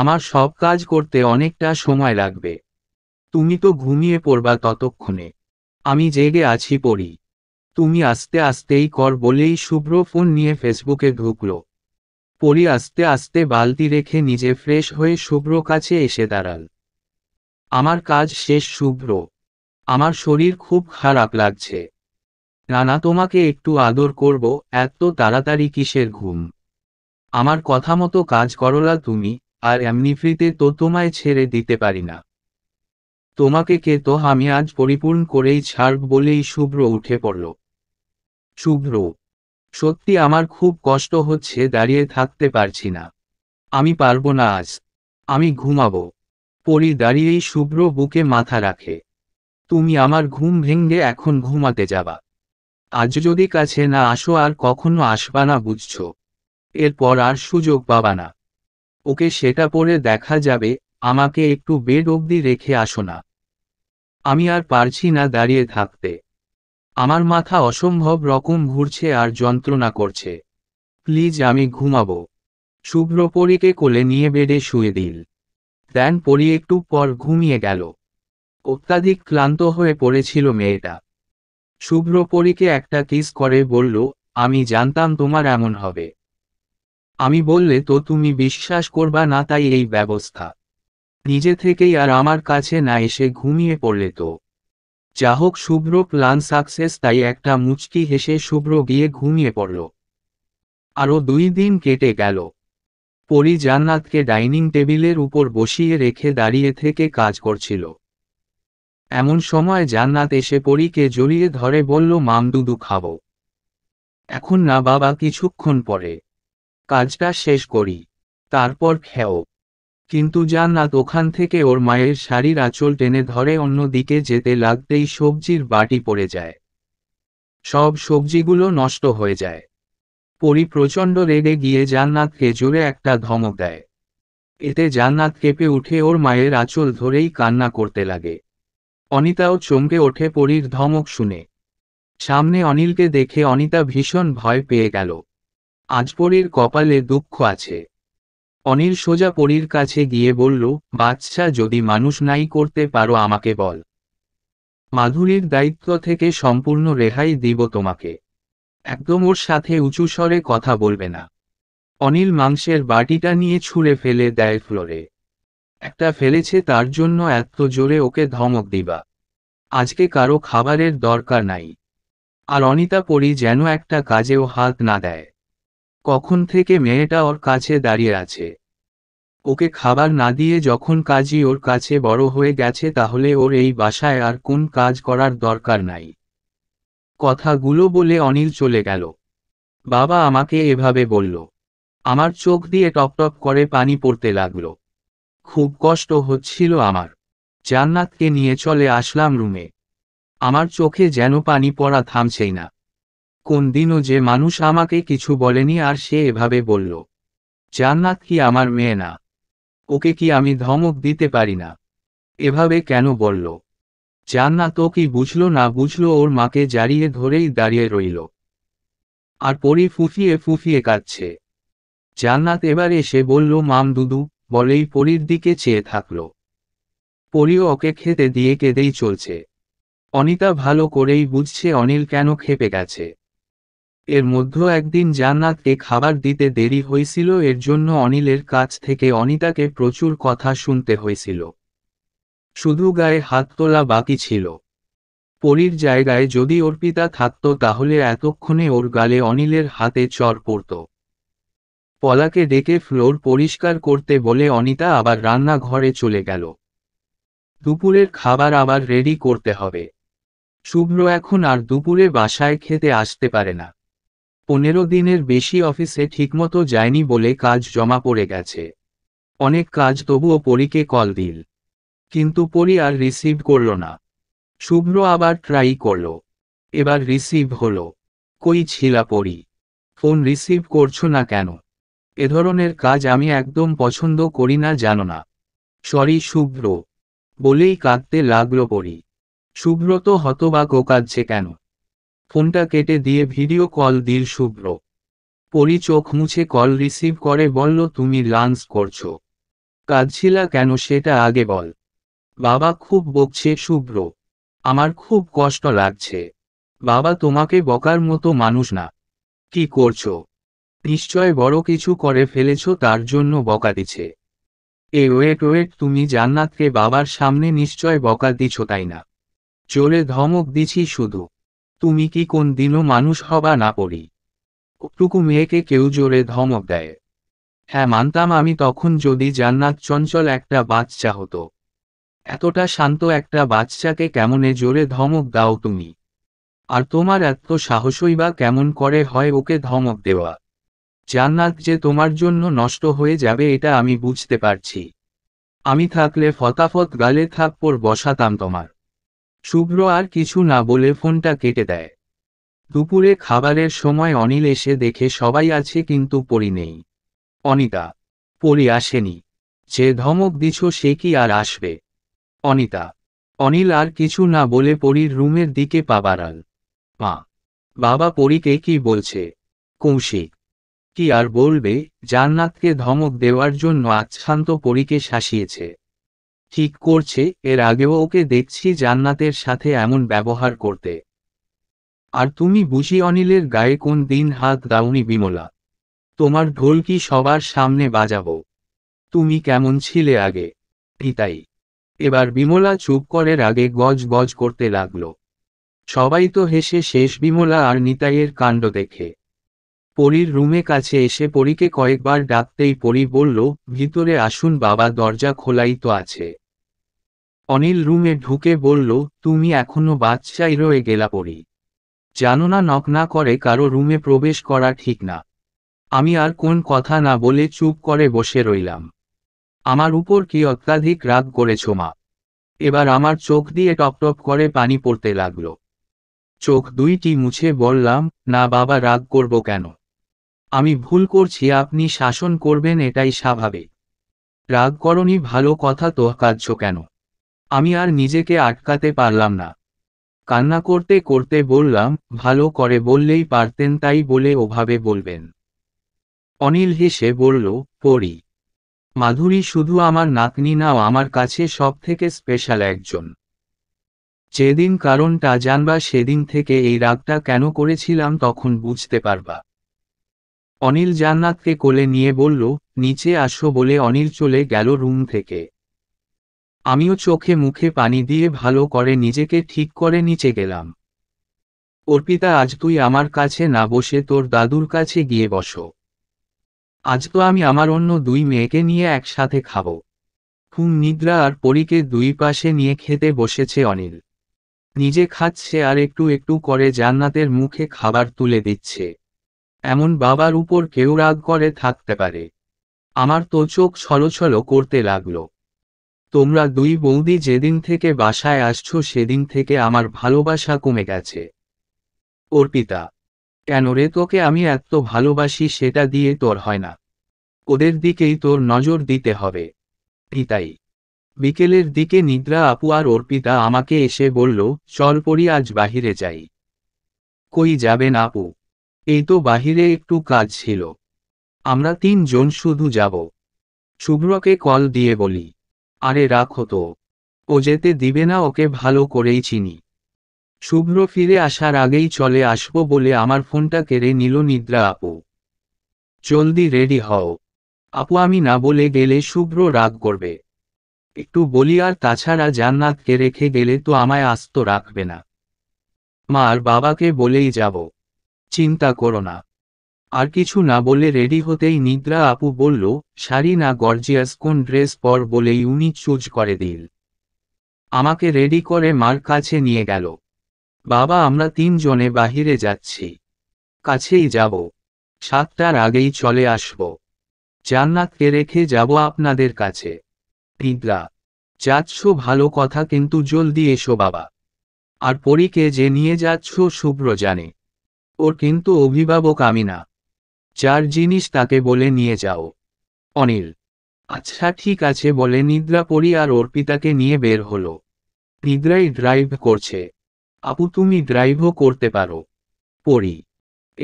আমার সব কাজ করতে অনেকটা সময় লাগবে তুমি তো ঘুমিয়ে পড়বা ততক্ষণে আমি জেগে আছি পড়ি তুমি আস্তে আস্তেই কর বলেই শুভ্র ফোন নিয়ে ফেসবুকে ঢুকল পরি আস্তে আস্তে বালতি রেখে নিজে ফ্রেশ হয়ে শুভ্র কাছে এসে দাঁড়াল আমার কাজ শেষ শুভ্র আমার শরীর খুব খারাপ লাগছে রানা তোমাকে একটু আদর করব এত তাড়াতাড়ি কিসের ঘুম আমার কথা মতো কাজ করলা তুমি আর এমনি ফ্রিতে তো তোমায় ছেড়ে দিতে পারি না তোমাকে কে তো আমি আজ পরিপূর্ণ করেই ছাড়ব বলেই শুভ্র উঠে পড়ল শুভ্র সত্যি আমার খুব কষ্ট হচ্ছে দাঁড়িয়ে থাকতে পারছি না আমি পারব না আজ আমি ঘুমাবো পরি দাঁড়িয়েই শুভ্র বুকে মাথা রাখে তুমি আমার ঘুম ভেঙ্গে এখন ঘুমাতে যাবা আজ যদি কাছে না আসো আর কখনো আসবা না বুঝছ এরপর আর সুযোগ পাবা না ওকে সেটা পরে দেখা যাবে আমাকে একটু বেড অবধি রেখে আসো না আমি আর পারছি না দাঁড়িয়ে থাকতে আমার মাথা অসম্ভব রকম ঘুরছে আর যন্ত্রণা করছে প্লিজ আমি ঘুমাবো শুভ্র পরীকে কোলে নিয়ে বেডে শুয়ে দিল দেন পরি একটু পর ঘুমিয়ে গেল অত্যাধিক ক্লান্ত হয়ে পড়েছিল মেয়েটা শুভ্র পরীকে একটা কিস করে বলল আমি জানতাম তোমার এমন হবে আমি বললে তো তুমি বিশ্বাস করবা না তাই এই ব্যবস্থা নিজে থেকেই আর আমার কাছে না এসে ঘুমিয়ে পড়লে তো যা হোক শুভ্র প্ল্যান সাকসেস তাই একটা মুচকি হেসে শুভ্র গিয়ে ঘুমিয়ে পড়ল আরও দুই দিন কেটে গেল পরি জান্নাতকে ডাইনিং টেবিলের উপর বসিয়ে রেখে দাঁড়িয়ে থেকে কাজ করছিল এমন সময় জান্নাত এসে পরীকে জড়িয়ে ধরে বলল মাম দুদু খাব এখন না বাবা কিছুক্ষণ পরে কাজটা শেষ করি তারপর খেও কিন্তু জান্নাত ওখান থেকে ওর মায়ের শাড়ির আঁচল টেনে ধরে অন্য দিকে যেতে লাগতেই সবজির বাটি পড়ে যায় সব সবজিগুলো নষ্ট হয়ে যায় পরি প্রচণ্ড রেগে গিয়ে জান্নাতকে জোরে একটা ধমক দেয় এতে জান্নাত কেঁপে উঠে ওর মায়ের আঁচল ধরেই কান্না করতে লাগে অনিতাও চমকে ওঠে পরীর ধমক শুনে সামনে অনিলকে দেখে অনিতা ভীষণ ভয় পেয়ে গেল আজ পরীর কপালে দুঃখ আছে অনিল সোজা পরীর কাছে গিয়ে বলল বাচ্চা যদি মানুষ নাই করতে পারো আমাকে বল মাধুরীর দায়িত্ব থেকে সম্পূর্ণ রেহাই দিব তোমাকে একদম ওর সাথে উঁচু স্বরে কথা বলবে না অনিল মাংসের বাটিটা নিয়ে ছুঁড়ে ফেলে দেয় ফ্লোরে একটা ফেলেছে তার জন্য এত জোরে ওকে ধমক দিবা আজকে কারো খাবারের দরকার নাই আর অনিতা পরি যেন একটা কাজেও হাত না দেয় কখন থেকে মেয়েটা ওর কাছে দাঁড়িয়ে আছে ওকে খাবার না দিয়ে যখন কাজই ওর কাছে বড় হয়ে গেছে তাহলে ওর এই বাসায় আর কোন কাজ করার দরকার নাই কথাগুলো বলে অনিল চলে গেল বাবা আমাকে এভাবে বলল আমার চোখ দিয়ে টপটপ করে পানি পড়তে লাগল খুব কষ্ট হচ্ছিল আমার জান্নাতকে নিয়ে চলে আসলাম রুমে আমার চোখে যেন পানি পড়া থামছেই না কোন দিনও যে মানুষ আমাকে কিছু বলেনি আর সে এভাবে বলল জান্নাত কি আমার মেয়ে না ওকে কি আমি ধমক দিতে পারি না এভাবে কেন বলল জান্নাত ও কি বুঝল না বুঝল ওর মাকে জারিয়ে ধরেই দাঁড়িয়ে রইল আর পরি ফুফিয়ে ফুফিয়ে কাঁদছে জান্নাত এবার এসে বলল মাম দুদু বলেই পরির দিকে চেয়ে থাকল পরিও ওকে খেতে দিয়ে কেঁদেই চলছে অনিতা ভালো করেই বুঝছে অনিল কেন খেপে গেছে এর মধ্যে একদিন জান্নাতকে খাবার দিতে দেরি হয়েছিল এর জন্য অনিলের কাছ থেকে অনিতাকে প্রচুর কথা শুনতে হয়েছিল শুধু গায়ে হাত তোলা বাকি ছিল পরির জায়গায় যদি অর্পিতা থাকত তাহলে এতক্ষণে ওর গালে অনিলের হাতে চর পড়ত পলাকে ডেকে ফ্লোর পরিষ্কার করতে বলে অনিতা আবার রান্নাঘরে চলে গেল দুপুরের খাবার আবার রেডি করতে হবে শুভ্র এখন আর দুপুরে বাসায় খেতে আসতে পারে না পনেরো দিনের বেশি অফিসে ঠিকমতো যায়নি বলে কাজ জমা পড়ে গেছে অনেক কাজ তবুও পরীকে কল দিল কিন্তু পরি আর রিসিভ করল না শুভ্র আবার ট্রাই করল এবার রিসিভ হল কই ছিলা পরি ফোন রিসিভ করছো না কেন এ ধরনের কাজ আমি একদম পছন্দ করি না জানো না সরি শুভ্র বলেই কাঁদতে লাগলো পরি শুভ্র তো হতবাক কাঁদছে কেন ফোনটা কেটে দিয়ে ভিডিও কল দিল শুভ্র পরি চোখ মুছে কল রিসিভ করে বলল তুমি লাঞ্চ করছো কাঁদছিলা কেন সেটা আগে বল বাবা খুব বকছে শুভ্র আমার খুব কষ্ট লাগছে বাবা তোমাকে বকার মতো মানুষ না কি করছো নিশ্চয় বড় কিছু করে ফেলেছ তার জন্য বকা দিছে এ ওয়েট ওয়েট তুমি জান্নাতকে বাবার সামনে নিশ্চয় বকা দিছ তাই না চোরে ধমক দিছি শুধু তুমি কি কোন দিনও মানুষ হবা না পড়ি টুকু মেয়েকে কেউ জোরে ধমক দেয় হ্যাঁ মানতাম আমি তখন যদি জান্নাত চঞ্চল একটা বাচ্চা হতো এতটা শান্ত একটা বাচ্চাকে কেমনে জোরে ধমক দাও তুমি আর তোমার এত সাহসই বা কেমন করে হয় ওকে ধমক দেওয়া জান্নাত যে তোমার জন্য নষ্ট হয়ে যাবে এটা আমি বুঝতে পারছি আমি থাকলে ফতাফত গালে থাকপোর বসাতাম তোমার শুভ্র আর কিছু না বলে ফোনটা কেটে দেয় দুপুরে খাবারের সময় অনিল এসে দেখে সবাই আছে কিন্তু পড়ি নেই অনিতা পড়ি আসেনি যে ধমক দিছ সে কি আর আসবে অনিতা অনিল আর কিছু না বলে পরির রুমের দিকে পা বাড়াল মা বাবা পরীকে কি বলছে কৌশিক কি আর বলবে জান্নাতকে ধমক দেওয়ার জন্য আচ্ছান্ত পরীকে শাসিয়েছে ঠিক করছে এর আগেও ওকে দেখছি জান্নাতের সাথে এমন ব্যবহার করতে আর তুমি বুঝি অনিলের গায়ে কোন দিন হাত দাউনি বিমলা তোমার ঢোল কি সবার সামনে বাজাবো তুমি কেমন ছিলে আগে পিতাই এবার বিমলা চুপ করের আগে গজ গজ করতে লাগল সবাই তো হেসে শেষ বিমলা আর নিতাইয়ের কাণ্ড দেখে পরীর রুমে কাছে এসে পরীকে কয়েকবার ডাকতেই পরী বলল ভিতরে আসুন বাবা দরজা খোলাই তো আছে অনিল রুমে ঢুকে বলল তুমি এখনো বাচ্চাই রয়ে গেলা পরি জানো না নক না করে কারো রুমে প্রবেশ করা ঠিক না আমি আর কোন কথা না বলে চুপ করে বসে রইলাম আমার উপর কি অত্যাধিক রাগ করেছ মা এবার আমার চোখ দিয়ে টপটপ করে পানি পড়তে লাগল চোখ দুইটি মুছে বললাম না বাবা রাগ করব কেন আমি ভুল করছি আপনি শাসন করবেন এটাই স্বাভাবিক রাগ করনি ভালো কথা তো কাজ কেন আমি আর নিজেকে আটকাতে পারলাম না কান্না করতে করতে বললাম ভালো করে বললেই পারতেন তাই বলে ওভাবে বলবেন অনিল হেসে বলল পড়ি মাধুরী শুধু আমার নাতনি নাও আমার কাছে সব থেকে স্পেশাল একজন যেদিন কারণটা জানবা সেদিন থেকে এই রাগটা কেন করেছিলাম তখন বুঝতে পারবা অনিল জান্নাতকে কোলে নিয়ে বলল নিচে আসো বলে অনিল চলে গেল রুম থেকে আমিও চোখে মুখে পানি দিয়ে ভালো করে নিজেকে ঠিক করে নিচে গেলাম অর্পিতা আজ তুই আমার কাছে না বসে তোর দাদুর কাছে গিয়ে বসো আজ তো আমি আমার অন্য দুই মেয়েকে নিয়ে একসাথে খাবো খুব নিদ্রা আর পরীকে দুই পাশে নিয়ে খেতে বসেছে অনিল নিজে খাচ্ছে আর একটু একটু করে জান্নাতের মুখে খাবার তুলে দিচ্ছে এমন বাবার উপর কেউ রাগ করে থাকতে পারে আমার তো চোখ ছলছল করতে লাগল তোমরা দুই বৌদি যেদিন থেকে বাসায় আসছো সেদিন থেকে আমার ভালোবাসা কমে গেছে অর্পিতা কেন রে তোকে আমি এত ভালোবাসি সেটা দিয়ে তোর হয় না ওদের দিকেই তোর নজর দিতে হবে পিতাই বিকেলের দিকে নিদ্রা আপু আর অর্পিতা আমাকে এসে বলল চল পড়ি আজ বাহিরে যাই কই যাবেন আপু এই তো বাহিরে একটু কাজ ছিল আমরা তিনজন শুধু যাব শুভ্রকে কল দিয়ে বলি আরে রাখো তো ও যেতে দিবে না ওকে ভালো করেই চিনি শুভ্র ফিরে আসার আগেই চলে আসবো বলে আমার ফোনটা কেড়ে নিল নিদ্রা আপু জলদি রেডি হও আপু আমি না বলে গেলে শুভ্র রাগ করবে একটু বলি আর তাছাড়া জান্নাতকে রেখে গেলে তো আমায় আস্ত রাখবে না মা বাবাকে বলেই যাব চিন্তা করো না আর কিছু না বলে রেডি হতেই নিদ্রা আপু বলল শাড়ি না গর্জিয়াস কোন ড্রেস পর বলেই উনি চুজ করে দিল আমাকে রেডি করে মার কাছে নিয়ে গেল বাবা আমরা তিনজনে বাহিরে যাচ্ছি কাছেই যাব সাতটার আগেই চলে আসব জান্নাতকে রেখে যাব আপনাদের কাছে নিদ্রা যাচ্ছ ভালো কথা কিন্তু জলদি এসো বাবা আর পরীকে যে নিয়ে যাচ্ছ শুভ্র জানে ওর কিন্তু অভিভাবক আমি না চার জিনিস তাকে বলে নিয়ে যাও অনিল আচ্ছা ঠিক আছে বলে নিদ্রা পড়ি আর অর্পিতাকে নিয়ে বের হলো নিদ্রাই ড্রাইভ করছে আপু তুমি ড্রাইভও করতে পারো পড়ি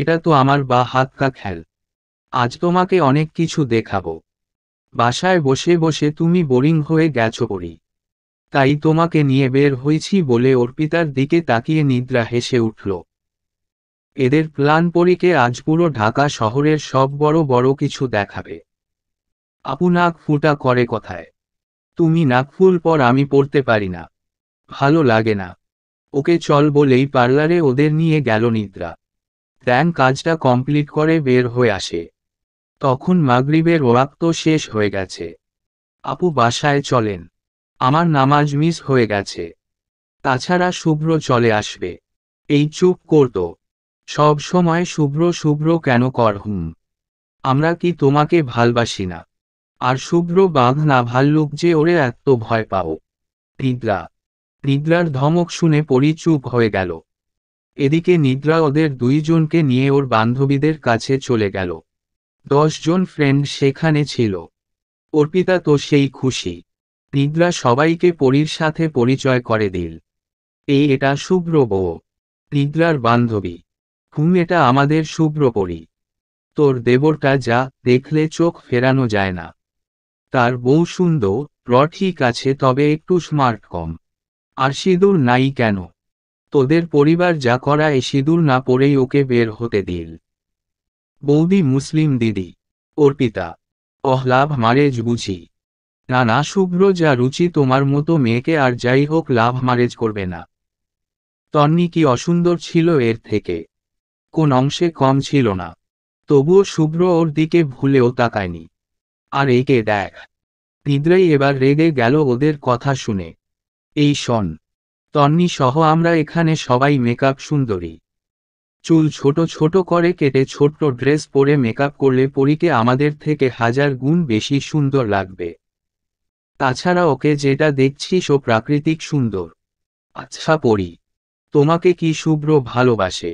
এটা তো আমার বা হাত কা খেল আজ তোমাকে অনেক কিছু দেখাবো বাসায় বসে বসে তুমি বোরিং হয়ে গেছো পড়ি তাই তোমাকে নিয়ে বের হয়েছি বলে অর্পিতার দিকে তাকিয়ে নিদ্রা হেসে উঠল এদের প্ল্যান পরীকে আজ পুরো ঢাকা শহরের সব বড় বড় কিছু দেখাবে আপু নাক ফুটা করে কথায় তুমি নাকফুল পর আমি পড়তে পারি না ভালো লাগে না ওকে চল বলেই পার্লারে ওদের নিয়ে গেল নিদ্রা ট্যান কাজটা কমপ্লিট করে বের হয়ে আসে তখন মাগরিবের ওয়াক্ত শেষ হয়ে গেছে আপু বাসায় চলেন আমার নামাজ মিস হয়ে গেছে তাছাড়া শুভ্র চলে আসবে এই চুপ করতো সব সময় শুভ্র শুভ্র কেন কর হুম আমরা কি তোমাকে ভালবাসি না আর শুভ্র বাঘ না ভাল্লুক যে ওরে এত ভয় পাও নিদ্রা নিদ্রার ধমক শুনে পরি চুপ হয়ে গেল এদিকে নিদ্রা ওদের দুইজনকে নিয়ে ওর বান্ধবীদের কাছে চলে গেল দশজন ফ্রেন্ড সেখানে ছিল অর্পিতা তো সেই খুশি নিদ্রা সবাইকে পরির সাথে পরিচয় করে দিল এই এটা শুভ্র বউ নিদ্রার বান্ধবী হুম এটা আমাদের শুভ্রপরি তোর দেবরটা যা দেখলে চোখ ফেরানো যায় না তার বউ সুন্দর র ঠিক আছে তবে একটু স্মার্ট কম আর সিঁদুর নাই কেন তোদের পরিবার যা করা এ সিঁদুর না পরেই ওকে বের হতে দিল বৌদি মুসলিম দিদি অর্পিতা অহলাভ মারেজ বুঝি না না শুভ্র যা রুচি তোমার মতো মেয়েকে আর যাই হোক লাভ মারেজ করবে না তন্নি কি অসুন্দর ছিল এর থেকে কোন অংশে কম ছিল না তবুও শুভ্র ওর দিকে ভুলেও তাকায়নি আর একে দেখ নিদ্রাই এবার রেগে গেল ওদের কথা শুনে এই শন তন্নি সহ আমরা এখানে সবাই মেকআপ সুন্দরী চুল ছোট ছোট করে কেটে ছোট্ট ড্রেস পরে মেকআপ করলে পরীকে আমাদের থেকে হাজার গুণ বেশি সুন্দর লাগবে তাছাড়া ওকে যেটা দেখছি সো প্রাকৃতিক সুন্দর আচ্ছা পরি তোমাকে কি শুভ্র ভালোবাসে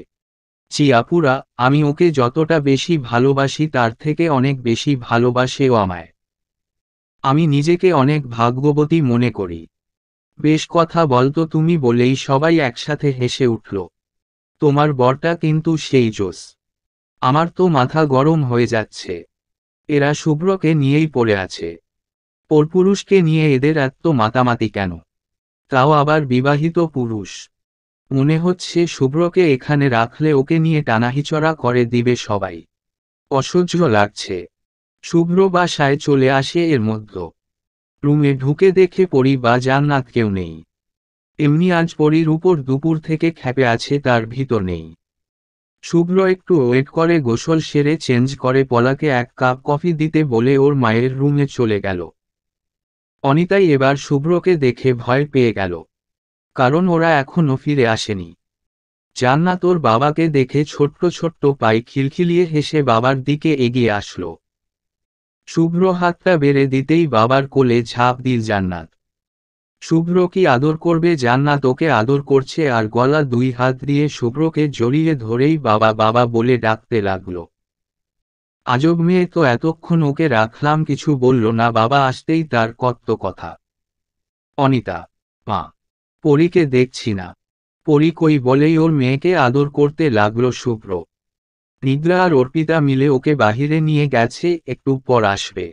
চিয়াপুরা আমি ওকে যতটা বেশি ভালোবাসি তার থেকে অনেক বেশি ভালোবাসে ও আমায় আমি নিজেকে অনেক ভাগ্যবতী মনে করি বেশ কথা বলতো তুমি বলেই সবাই একসাথে হেসে উঠল তোমার বরটা কিন্তু সেই জোস আমার তো মাথা গরম হয়ে যাচ্ছে এরা শুভ্রকে নিয়েই পড়ে আছে পরপুরুষকে নিয়ে এদের এত মাতামাতি কেন তাও আবার বিবাহিত পুরুষ মনে হচ্ছে শুভ্রকে এখানে রাখলে ওকে নিয়ে টানাহিচড়া করে দিবে সবাই অসহ্য লাগছে শুভ্র বাসায় চলে আসে এর মধ্যে রুমে ঢুকে দেখে পরি বা জান্নাত কেউ নেই এমনি আজ পরির উপর দুপুর থেকে খ্যাপে আছে তার ভিতর নেই শুভ্র একটু ওয়েট করে গোসল সেরে চেঞ্জ করে পলাকে এক কাপ কফি দিতে বলে ওর মায়ের রুমে চলে গেল অনিতাই এবার শুভ্রকে দেখে ভয় পেয়ে গেল কারণ ওরা এখনও ফিরে আসেনি জান্নাত ওর বাবাকে দেখে ছোট্ট ছোট্ট পায়ে খিলখিলিয়ে হেসে বাবার দিকে এগিয়ে আসলো শুভ্র হাতটা বেড়ে দিতেই বাবার কোলে ঝাঁপ দিল জান্নাত শুভ্র কি আদর করবে জান্নাত ওকে আদর করছে আর গলা দুই হাত দিয়ে শুভ্রকে জড়িয়ে ধরেই বাবা বাবা বলে ডাকতে লাগল আজব মেয়ে তো এতক্ষণ ওকে রাখলাম কিছু বলল না বাবা আসতেই তার কত কথা অনিতা মা পরীকে দেখছি না পরি কই বলেই ওর মেয়েকে আদর করতে লাগলো শুভ্র নিদ্রা আর অর্পিতা মিলে ওকে বাহিরে নিয়ে গেছে একটু পর আসবে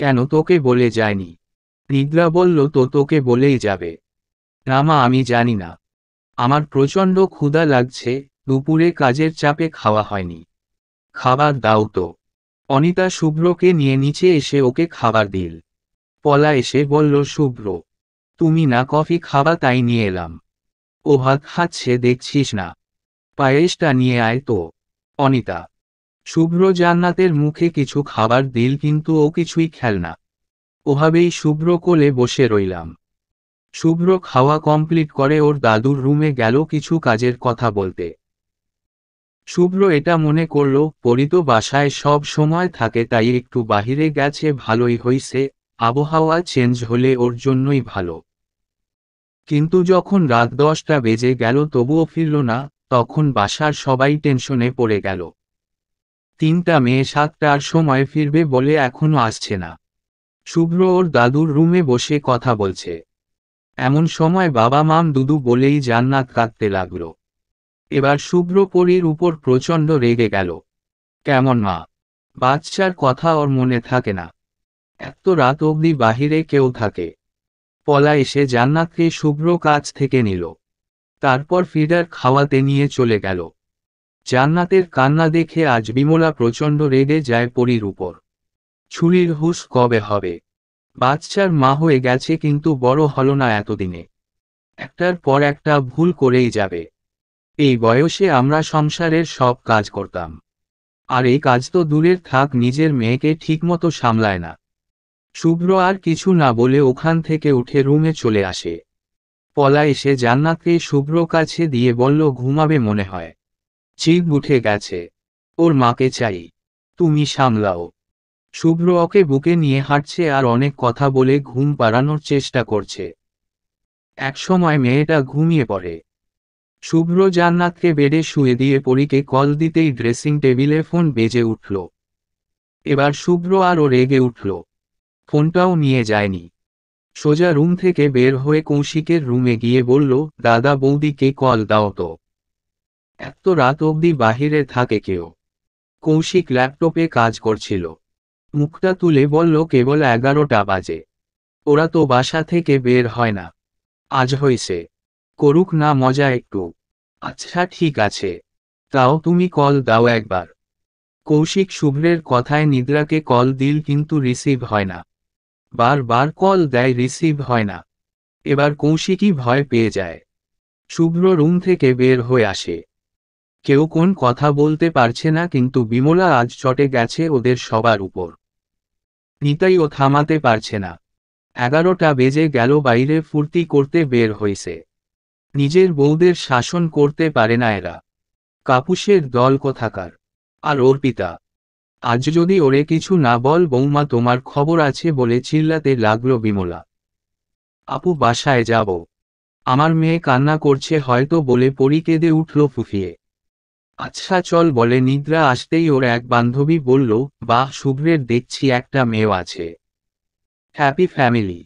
কেন তোকে বলে যায়নি নিদ্রা বলল তো তোকে বলেই যাবে রামা আমি জানি না আমার প্রচণ্ড ক্ষুধা লাগছে দুপুরে কাজের চাপে খাওয়া হয়নি খাবার দাও তো অনিতা শুভ্রকে নিয়ে নিচে এসে ওকে খাবার দিল পলা এসে বলল শুভ্র তুমি না কফি খাবা তাই নিয়ে এলাম ও ভাত খাচ্ছে দেখছিস না পায়েসটা নিয়ে আয় তো অনিতা শুভ্র জান্নাতের মুখে কিছু খাবার দিল কিন্তু ও কিছুই খেল না ওভাবেই শুভ্র কোলে বসে রইলাম শুভ্র খাওয়া কমপ্লিট করে ওর দাদুর রুমে গেল কিছু কাজের কথা বলতে শুভ্র এটা মনে করল পরিত বাসায় সব সময় থাকে তাই একটু বাহিরে গেছে ভালোই হইছে আবহাওয়া চেঞ্জ হলে ওর জন্যই ভালো কিন্তু যখন রাত দশটা বেজে গেল তবুও ফিরল না তখন বাসার সবাই টেনশনে পড়ে গেল তিনটা মেয়ে সাতটার সময় ফিরবে বলে এখনো আসছে না শুভ্র ওর দাদুর রুমে বসে কথা বলছে এমন সময় বাবা মাম দুদু বলেই জান্নাত কাঁদতে লাগল এবার শুভ্র পরীর উপর প্রচণ্ড রেগে গেল কেমন মা বাচ্চার কথা ওর মনে থাকে না এত রাত অবধি বাহিরে কেউ থাকে পলা এসে জান্নাতকে শুভ্র কাছ থেকে নিল তারপর ফিডার খাওয়াতে নিয়ে চলে গেল জান্নাতের কান্না দেখে আজ বিমলা প্রচণ্ড রেগে যায় পরির উপর ছুরির হুশ কবে হবে বাচ্চার মা হয়ে গেছে কিন্তু বড় হল না এতদিনে একটার পর একটা ভুল করেই যাবে এই বয়সে আমরা সংসারের সব কাজ করতাম আর এই কাজ তো দূরের থাক নিজের মেয়েকে ঠিকমতো সামলায় না শুভ্র আর কিছু না বলে ওখান থেকে উঠে রুমে চলে আসে পলা এসে জান্নাতকে শুভ্র কাছে দিয়ে বলল ঘুমাবে মনে হয় চিপ উঠে গেছে ওর মাকে চাই তুমি সামলাও শুভ্র ওকে বুকে নিয়ে হাঁটছে আর অনেক কথা বলে ঘুম পাড়ানোর চেষ্টা করছে একসময় মেয়েটা ঘুমিয়ে পড়ে শুভ্র জান্নাতকে বেডে শুয়ে দিয়ে পরীকে কল দিতেই ড্রেসিং টেবিলে ফোন বেজে উঠল এবার শুভ্র আরও রেগে উঠল ফোনটাও নিয়ে যায়নি সোজা রুম থেকে বের হয়ে কৌশিকের রুমে গিয়ে বলল দাদা বৌদিকে কল দাও তো এত রাত অবধি বাহিরে থাকে কেউ কৌশিক ল্যাপটপে কাজ করছিল মুখটা তুলে বলল কেবল এগারোটা বাজে ওরা তো বাসা থেকে বের হয় না আজ হয়েছে করুক না মজা একটু আচ্ছা ঠিক আছে তাও তুমি কল দাও একবার কৌশিক শুভ্রের কথায় নিদ্রাকে কল দিল কিন্তু রিসিভ হয় না বারবার কল দেয় রিসিভ হয় না এবার কৌশিকই ভয় পেয়ে যায় শুভ্র রুম থেকে বের হয়ে আসে কেউ কোন কথা বলতে পারছে না কিন্তু বিমলা আজ চটে গেছে ওদের সবার উপর নিতাই ও থামাতে পারছে না এগারোটা বেজে গেল বাইরে ফুর্তি করতে বের হয়েছে নিজের বৌদের শাসন করতে পারে না এরা কাপুসের দল কোথাকার আর অর্পিতা আজ যদি ওরে কিছু না বল বৌমা তোমার খবর আছে বলে চিল্লাতে লাগলো বিমলা আপু বাসায় যাব আমার মেয়ে কান্না করছে হয়তো বলে পরি কেঁদে উঠল ফুফিয়ে আচ্ছা চল বলে নিদ্রা আসতেই ওর এক বান্ধবী বলল বা শুভ্রের দেখছি একটা মেয়েও আছে হ্যাপি ফ্যামিলি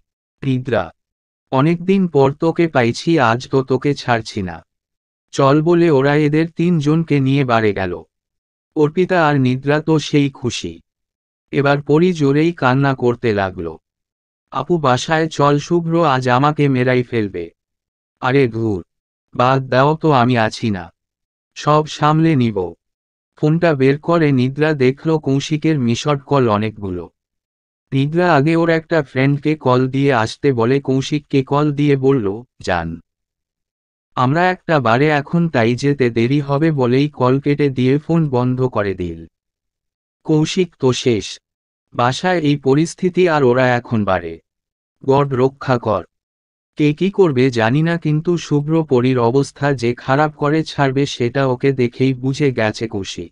নিদ্রা অনেকদিন পর তোকে পাইছি আজ তো তোকে ছাড়ছি না চল বলে ওরা এদের তিনজনকে নিয়ে বাড়ে গেল অর্পিতা আর নিদ্রা তো সেই খুশি এবার পরি জোরেই কান্না করতে লাগল আপু বাসায় চল শুভ্র আজ আমাকে মেরাই ফেলবে আরে ঘুর বাদ দাও তো আমি আছি না সব সামলে নিব ফোনটা বের করে নিদ্রা দেখল কৌশিকের মিশট কল অনেকগুলো নিদ্রা আগে ওর একটা ফ্রেন্ডকে কল দিয়ে আসতে বলে কৌশিককে কল দিয়ে বলল যান আমরা একটা বারে এখন তাই যেতে দেরি হবে বলেই কল কেটে দিয়ে ফোন বন্ধ করে দিল কৌশিক তো শেষ বাসায় এই পরিস্থিতি আর ওরা এখন বাড়ে গড রক্ষা কর কে কি করবে জানি না কিন্তু শুভ্র পরীর অবস্থা যে খারাপ করে ছাড়বে সেটা ওকে দেখেই বুঝে গেছে কৌশিক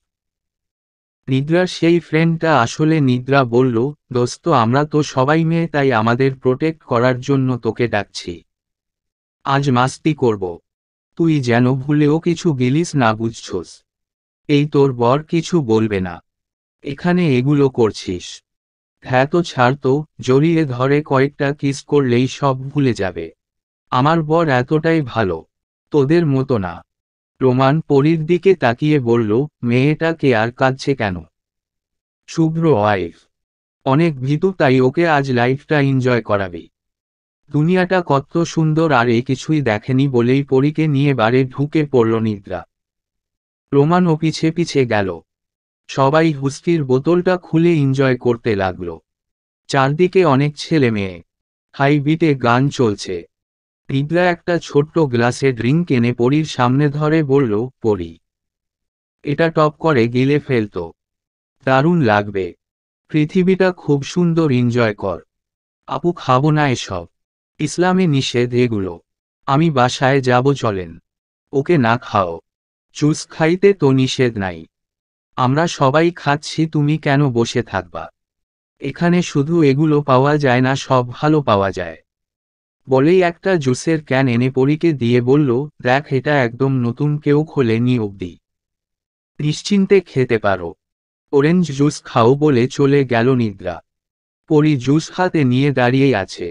নিদ্রার সেই ফ্রেন্ডটা আসলে নিদ্রা বলল দোস্ত আমরা তো সবাই মেয়ে তাই আমাদের প্রোটেক্ট করার জন্য তোকে ডাকছি আজ মাস্তি করব তুই যেন ভুলেও কিছু গিলিস না বুঝছোস এই তোর বর কিছু বলবে না এখানে এগুলো করছিস হ্যাঁ তো ছাড় তো জড়িয়ে ধরে কয়েকটা কিস করলেই সব ভুলে যাবে আমার বর এতটাই ভালো তোদের মতো না প্রমাণ পরির দিকে তাকিয়ে বলল মেয়েটাকে আর কাঁদছে কেন শুভ্র ওয়াইফ অনেক ভীতু তাই ওকে আজ লাইফটা এনজয় করাবি দুনিয়াটা কত সুন্দর আর এ কিছুই দেখেনি বলেই পরীকে নিয়ে বারে ঢুকে পড়ল নিদ্রা রোমানও পিছে পিছে গেল সবাই হুস্কির বোতলটা খুলে এনজয় করতে লাগল চারদিকে অনেক ছেলে মেয়ে হাইবিটে গান চলছে নিদ্রা একটা ছোট্ট গ্লাসে ড্রিঙ্ক এনে পরীর সামনে ধরে বলল পরি এটা টপ করে গিলে ফেলত দারুণ লাগবে পৃথিবীটা খুব সুন্দর এনজয় কর আপু খাবো না এসব ইসলামে নিষেধ এগুলো আমি বাসায় যাব চলেন ওকে না খাও জুস খাইতে তো নিষেধ নাই আমরা সবাই খাচ্ছি তুমি কেন বসে থাকবা এখানে শুধু এগুলো পাওয়া যায় না সব ভালো পাওয়া যায় বলেই একটা জুসের ক্যান এনে পরীকে দিয়ে বলল দেখ এটা একদম নতুন কেউ খোলেনি অবধি নিশ্চিন্তে খেতে পারো অরেঞ্জ জুস খাও বলে চলে গেল নিদ্রা পরি জুস হাতে নিয়ে দাঁড়িয়ে আছে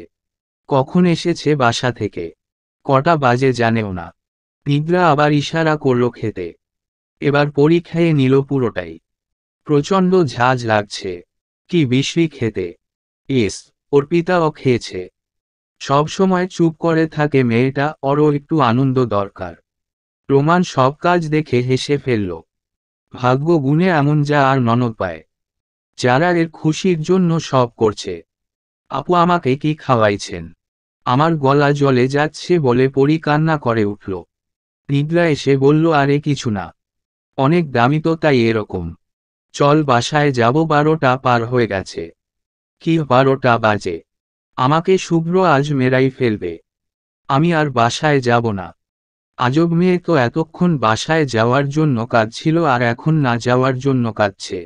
কখন এসেছে বাসা থেকে কটা বাজে জানেও না নিদ্রা আবার ইশারা করল খেতে এবার পরীক্ষায় নিল পুরোটাই প্রচণ্ড ঝাঁজ লাগছে কি বিশ্রী খেতে ইস অর্পিতাও খেয়েছে সবসময় চুপ করে থাকে মেয়েটা অরও একটু আনন্দ দরকার রোমান সব কাজ দেখে হেসে ফেলল ভাগ্য গুণে এমন যা আর ননদ পায় যারা এর খুশির জন্য সব করছে আপু আমাকে কি খাওয়াইছেন আমার গলা জলে যাচ্ছে বলে পরি কান্না করে উঠল নিদ্রা এসে বলল আরে কিছু না অনেক দামি তো তাই এরকম চল বাসায় যাব বারোটা পার হয়ে গেছে কি বারোটা বাজে আমাকে শুভ্র আজ মেরাই ফেলবে আমি আর বাসায় যাব না আজব মেয়ে তো এতক্ষণ বাসায় যাওয়ার জন্য কাঁদছিল আর এখন না যাওয়ার জন্য কাঁদছে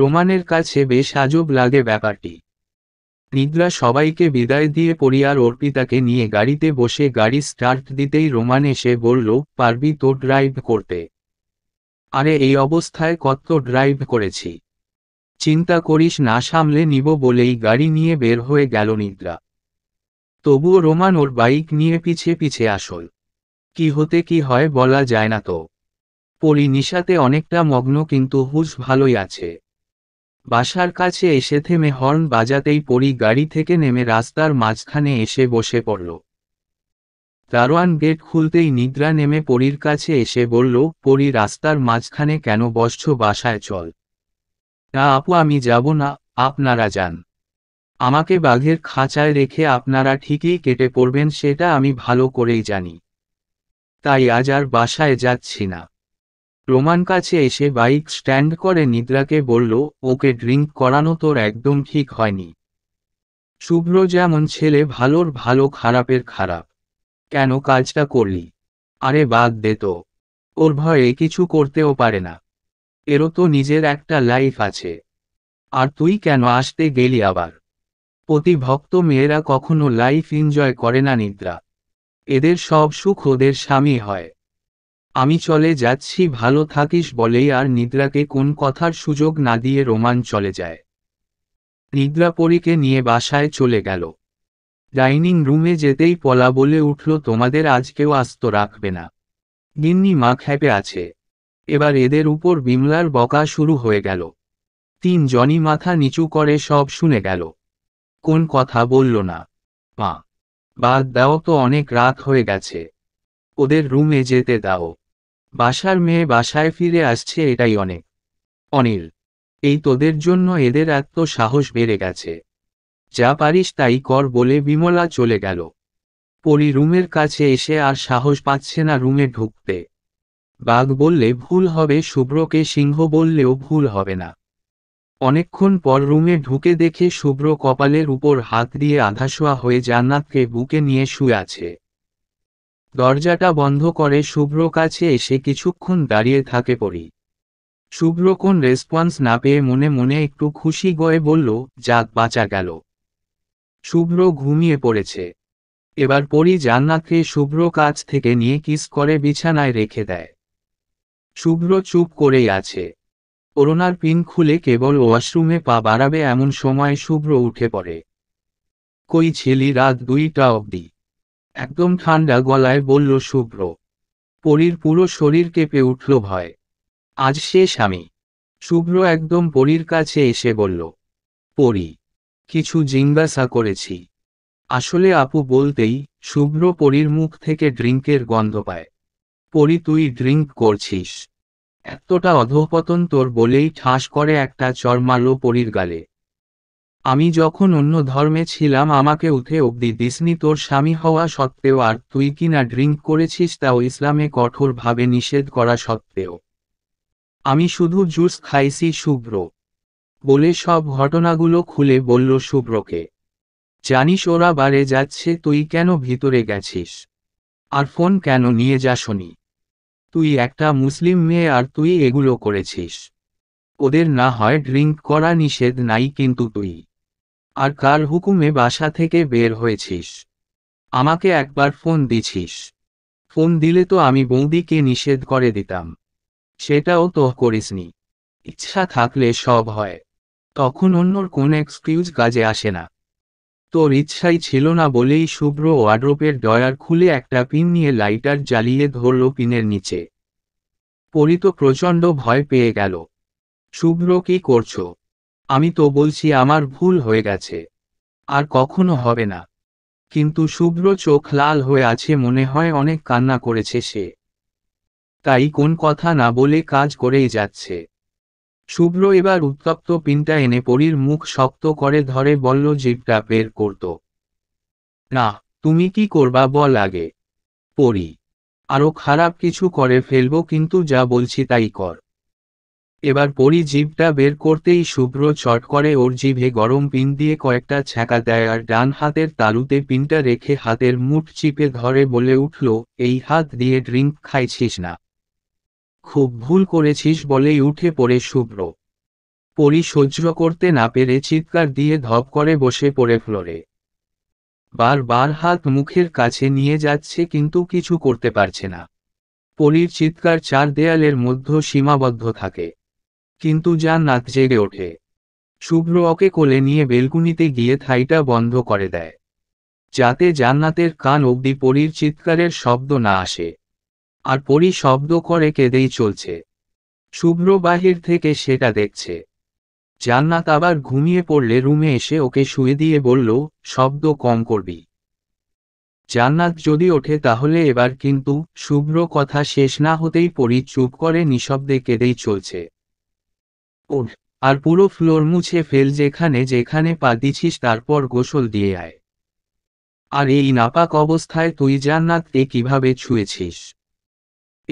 রোমানের কাছে বেশ আজব লাগে ব্যাপারটি নিদ্রা সবাইকে বিদায় দিয়ে পরিয়ার অর্পিতাকে নিয়ে গাড়িতে বসে গাড়ি স্টার্ট দিতেই রোমান এসে বলল পারবি তো ড্রাইভ করতে আরে এই অবস্থায় কত ড্রাইভ করেছি চিন্তা করিস না সামলে নিব বলেই গাড়ি নিয়ে বের হয়ে গেল নিদ্রা তবুও রোমান ওর বাইক নিয়ে পিছে পিছে আসল কি হতে কি হয় বলা যায় না তো পরি নিশাতে অনেকটা মগ্ন কিন্তু হুশ ভালোই আছে বাসার কাছে এসে থেমে হর্ন বাজাতেই পরি গাড়ি থেকে নেমে রাস্তার মাঝখানে এসে বসে পড়ল দারোয়ান গেট খুলতেই নিদ্রা নেমে পরীর কাছে এসে বলল পরি রাস্তার মাঝখানে কেন বসছ বাসায় চল না আপু আমি যাব না আপনারা যান আমাকে বাঘের খাঁচায় রেখে আপনারা ঠিকই কেটে পড়বেন সেটা আমি ভালো করেই জানি তাই আজ আর বাসায় যাচ্ছি না রোমান কাছে এসে বাইক স্ট্যান্ড করে নিদ্রাকে বলল ওকে ড্রিঙ্ক করানো তোর একদম ঠিক হয়নি শুভ্র যেমন ছেলে ভালোর ভালো খারাপের খারাপ কেন কাজটা করলি আরে বাদ দে তো ওর ভয়ে কিছু করতেও পারে না এরও তো নিজের একটা লাইফ আছে আর তুই কেন আসতে গেলি আবার প্রতি ভক্ত মেয়েরা কখনো লাইফ এনজয় করে না নিদ্রা এদের সব সুখ ওদের স্বামী হয় আমি চলে যাচ্ছি ভালো থাকিস বলেই আর নিদ্রাকে কোন কথার সুযোগ না দিয়ে রোমান চলে যায় নিদ্রাপরীকে নিয়ে বাসায় চলে গেল ডাইনিং রুমে যেতেই পলা বলে উঠল তোমাদের আজ কেউ আস্ত রাখবে না গিন্নি মা খ্যাপে আছে এবার এদের উপর বিমলার বকা শুরু হয়ে গেল তিন জনি মাথা নিচু করে সব শুনে গেল কোন কথা বলল না মা বাদ দাও তো অনেক রাত হয়ে গেছে ওদের রুমে যেতে দাও বাসার মেয়ে বাসায় ফিরে আসছে এটাই অনেক অনিল এই তোদের জন্য এদের এত সাহস বেড়ে গেছে যা পারিস তাই কর বলে বিমলা চলে গেল পরি রুমের কাছে এসে আর সাহস পাচ্ছে না রুমে ঢুকতে বাঘ বললে ভুল হবে শুভ্রকে সিংহ বললেও ভুল হবে না অনেকক্ষণ পর রুমে ঢুকে দেখে শুভ্র কপালের উপর হাত দিয়ে আধাশোয়া হয়ে জান্নাতকে বুকে নিয়ে শুয়ে আছে দরজাটা বন্ধ করে শুভ্র কাছে এসে কিছুক্ষণ দাঁড়িয়ে থাকে পড়ি শুভ্র কোন রেসপন্স না পেয়ে মনে মনে একটু খুশি গয়ে বলল যাক বাঁচা গেল শুভ্র ঘুমিয়ে পড়েছে এবার পরি জান্নাতকে শুভ্র কাছ থেকে নিয়ে কিস করে বিছানায় রেখে দেয় শুভ্র চুপ করেই আছে করোনার পিন খুলে কেবল ওয়াশরুমে পা বাড়াবে এমন সময় শুভ্র উঠে পড়ে কই ছেলি রাত দুইটা অবধি একদম ঠান্ডা গলায় বলল শুভ্র পরীর পুরো শরীর কেঁপে উঠল ভয় আজ শেষ আমি শুভ্র একদম পরীর কাছে এসে বলল পরি কিছু জিজ্ঞাসা করেছি আসলে আপু বলতেই শুভ্র পরীর মুখ থেকে ড্রিঙ্কের গন্ধ পায় পরি তুই ড্রিঙ্ক করছিস এতটা অধঃপতন তোর বলেই ঠাস করে একটা চরমালো পরির পরীর গালে আমি যখন অন্য ধর্মে ছিলাম আমাকে উঠে অব্দি দিসনি তোর স্বামী হওয়া সত্ত্বেও আর তুই কি না ড্রিঙ্ক করেছিস তাও ইসলামে কঠোরভাবে নিষেধ করা সত্ত্বেও আমি শুধু জুস খাইছি শুভ্র বলে সব ঘটনাগুলো খুলে বলল শুভ্রকে জানিস ওরা বারে যাচ্ছে তুই কেন ভিতরে গেছিস আর ফোন কেন নিয়ে যাসনি তুই একটা মুসলিম মেয়ে আর তুই এগুলো করেছিস ওদের না হয় ড্রিঙ্ক করা নিষেধ নাই কিন্তু তুই আর কার হুকুমে বাসা থেকে বের হয়েছিস আমাকে একবার ফোন দিছিস ফোন দিলে তো আমি বৌদিকে নিষেধ করে দিতাম সেটাও তো করিসনি ইচ্ছা থাকলে সব হয় তখন অন্যর কোন এক্সকিউজ কাজে আসে না তোর ইচ্ছাই ছিল না বলেই শুভ্র ওয়ার্ড্রোপের ডয়ার খুলে একটা পিন নিয়ে লাইটার জ্বালিয়ে ধরল পিনের নিচে পরিত প্রচণ্ড ভয় পেয়ে গেল শুভ্র কি করছো আমি তো বলছি আমার ভুল হয়ে গেছে আর কখনো হবে না কিন্তু শুভ্র চোখ লাল হয়ে আছে মনে হয় অনেক কান্না করেছে সে তাই কোন কথা না বলে কাজ করেই যাচ্ছে শুভ্র এবার উত্তপ্ত পিনটা এনে পরীর মুখ শক্ত করে ধরে বলল জিপটা বের করত না তুমি কি করবা বল আগে পরি আরও খারাপ কিছু করে ফেলবো কিন্তু যা বলছি তাই কর এবার পরি জিভটা বের করতেই শুভ্র চট করে ওর জিভে গরম পিন দিয়ে কয়েকটা ছ্যাঁকা দেয় আর ডান হাতের তালুতে পিনটা রেখে হাতের মুঠ চিপে ধরে বলে উঠল এই হাত দিয়ে ড্রিঙ্ক খাইছিস না খুব ভুল করেছিস বলেই উঠে পড়ে শুভ্র পরি সহ্য করতে না পেরে চিৎকার দিয়ে ধপ করে বসে পড়ে ফ্লোরে বার বার হাত মুখের কাছে নিয়ে যাচ্ছে কিন্তু কিছু করতে পারছে না পরির চিৎকার চার দেয়ালের মধ্য সীমাবদ্ধ থাকে কিন্তু জান্নাত জেগে ওঠে শুভ্র অকে কোলে নিয়ে বেলকুনিতে গিয়ে থাইটা বন্ধ করে দেয় যাতে জান্নাতের কান অবধি পরীর চিৎকারের শব্দ না আসে আর পরি শব্দ করে কেঁদেই চলছে শুভ্র বাহির থেকে সেটা দেখছে জান্নাত আবার ঘুমিয়ে পড়লে রুমে এসে ওকে শুয়ে দিয়ে বলল শব্দ কম করবি জান্নাত যদি ওঠে তাহলে এবার কিন্তু শুভ্র কথা শেষ না হতেই পরি চুপ করে নিঃশব্দে কেঁদেই চলছে ওঠ আর পুরো ফ্লোর মুছে ফেল যেখানে যেখানে পা দিছিস তারপর গোসল দিয়ে আয় আর এই নাপাক অবস্থায় তুই তে কিভাবে ছুঁয়েছিস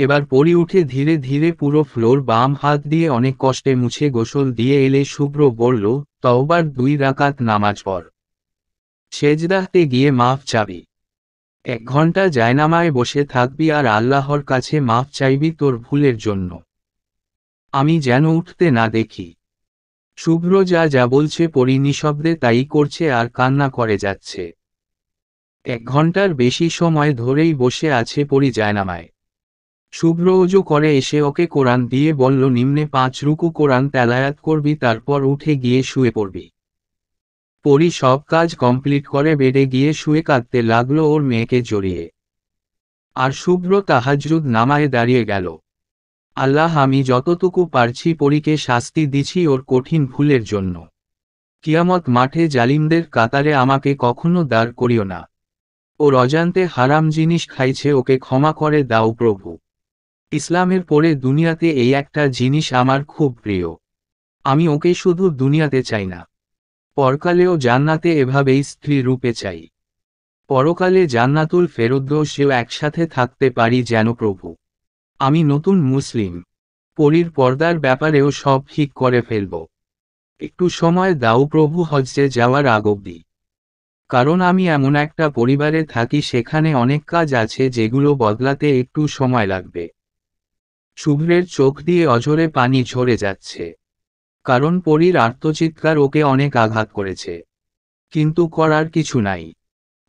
এবার পরি উঠে ধীরে ধীরে পুরো ফ্লোর বাম হাত দিয়ে অনেক কষ্টে মুছে গোসল দিয়ে এলে শুভ্র বলল তওবার দুই রাকাত নামাজ পর সেজদাহতে গিয়ে মাফ চাবি এক ঘন্টা জায়নামায় বসে থাকবি আর আল্লাহর কাছে মাফ চাইবি তোর ভুলের জন্য আমি যেন উঠতে না দেখি শুভ্র যা যা বলছে পরি নিঃশব্দে তাই করছে আর কান্না করে যাচ্ছে এক ঘন্টার বেশি সময় ধরেই বসে আছে পরি জায়নামায় শুভ্র ওজো করে এসে ওকে কোরআন দিয়ে বলল নিম্নে পাঁচ রুকু কোরআন তেলায়াত করবি তারপর উঠে গিয়ে শুয়ে পড়বি পরি সব কাজ কমপ্লিট করে বেডে গিয়ে শুয়ে কাঁদতে লাগলো ওর মেয়েকে জড়িয়ে আর শুভ্র তাহাজরুদ নামায় দাঁড়িয়ে গেল আল্লাহ আমি যতটুকু পারছি পরীকে শাস্তি দিছি ওর কঠিন ভুলের জন্য কিয়ামত মাঠে জালিমদের কাতারে আমাকে কখনো দাঁড় করিও না ওর অজান্তে হারাম জিনিস খাইছে ওকে ক্ষমা করে দাও প্রভু ইসলামের পরে দুনিয়াতে এই একটা জিনিস আমার খুব প্রিয় আমি ওকে শুধু দুনিয়াতে চাই না পরকালেও জান্নাতে এভাবেই স্ত্রী রূপে চাই পরকালে জান্নাতুল ফেরদ্দ সেও একসাথে থাকতে পারি যেন প্রভু আমি নতুন মুসলিম পরির পর্দার ব্যাপারেও সব ঠিক করে ফেলব একটু সময় দাও প্রভু হজ্জে যাওয়ার আগবধি কারণ আমি এমন একটা পরিবারে থাকি সেখানে অনেক কাজ আছে যেগুলো বদলাতে একটু সময় লাগবে শুভ্রের চোখ দিয়ে অঝরে পানি ঝরে যাচ্ছে কারণ পরীর আত্মচিৎকার ওকে অনেক আঘাত করেছে কিন্তু করার কিছু নাই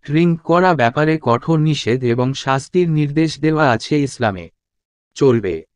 ড্রিঙ্ক করা ব্যাপারে কঠোর নিষেধ এবং শাস্তির নির্দেশ দেওয়া আছে ইসলামে solve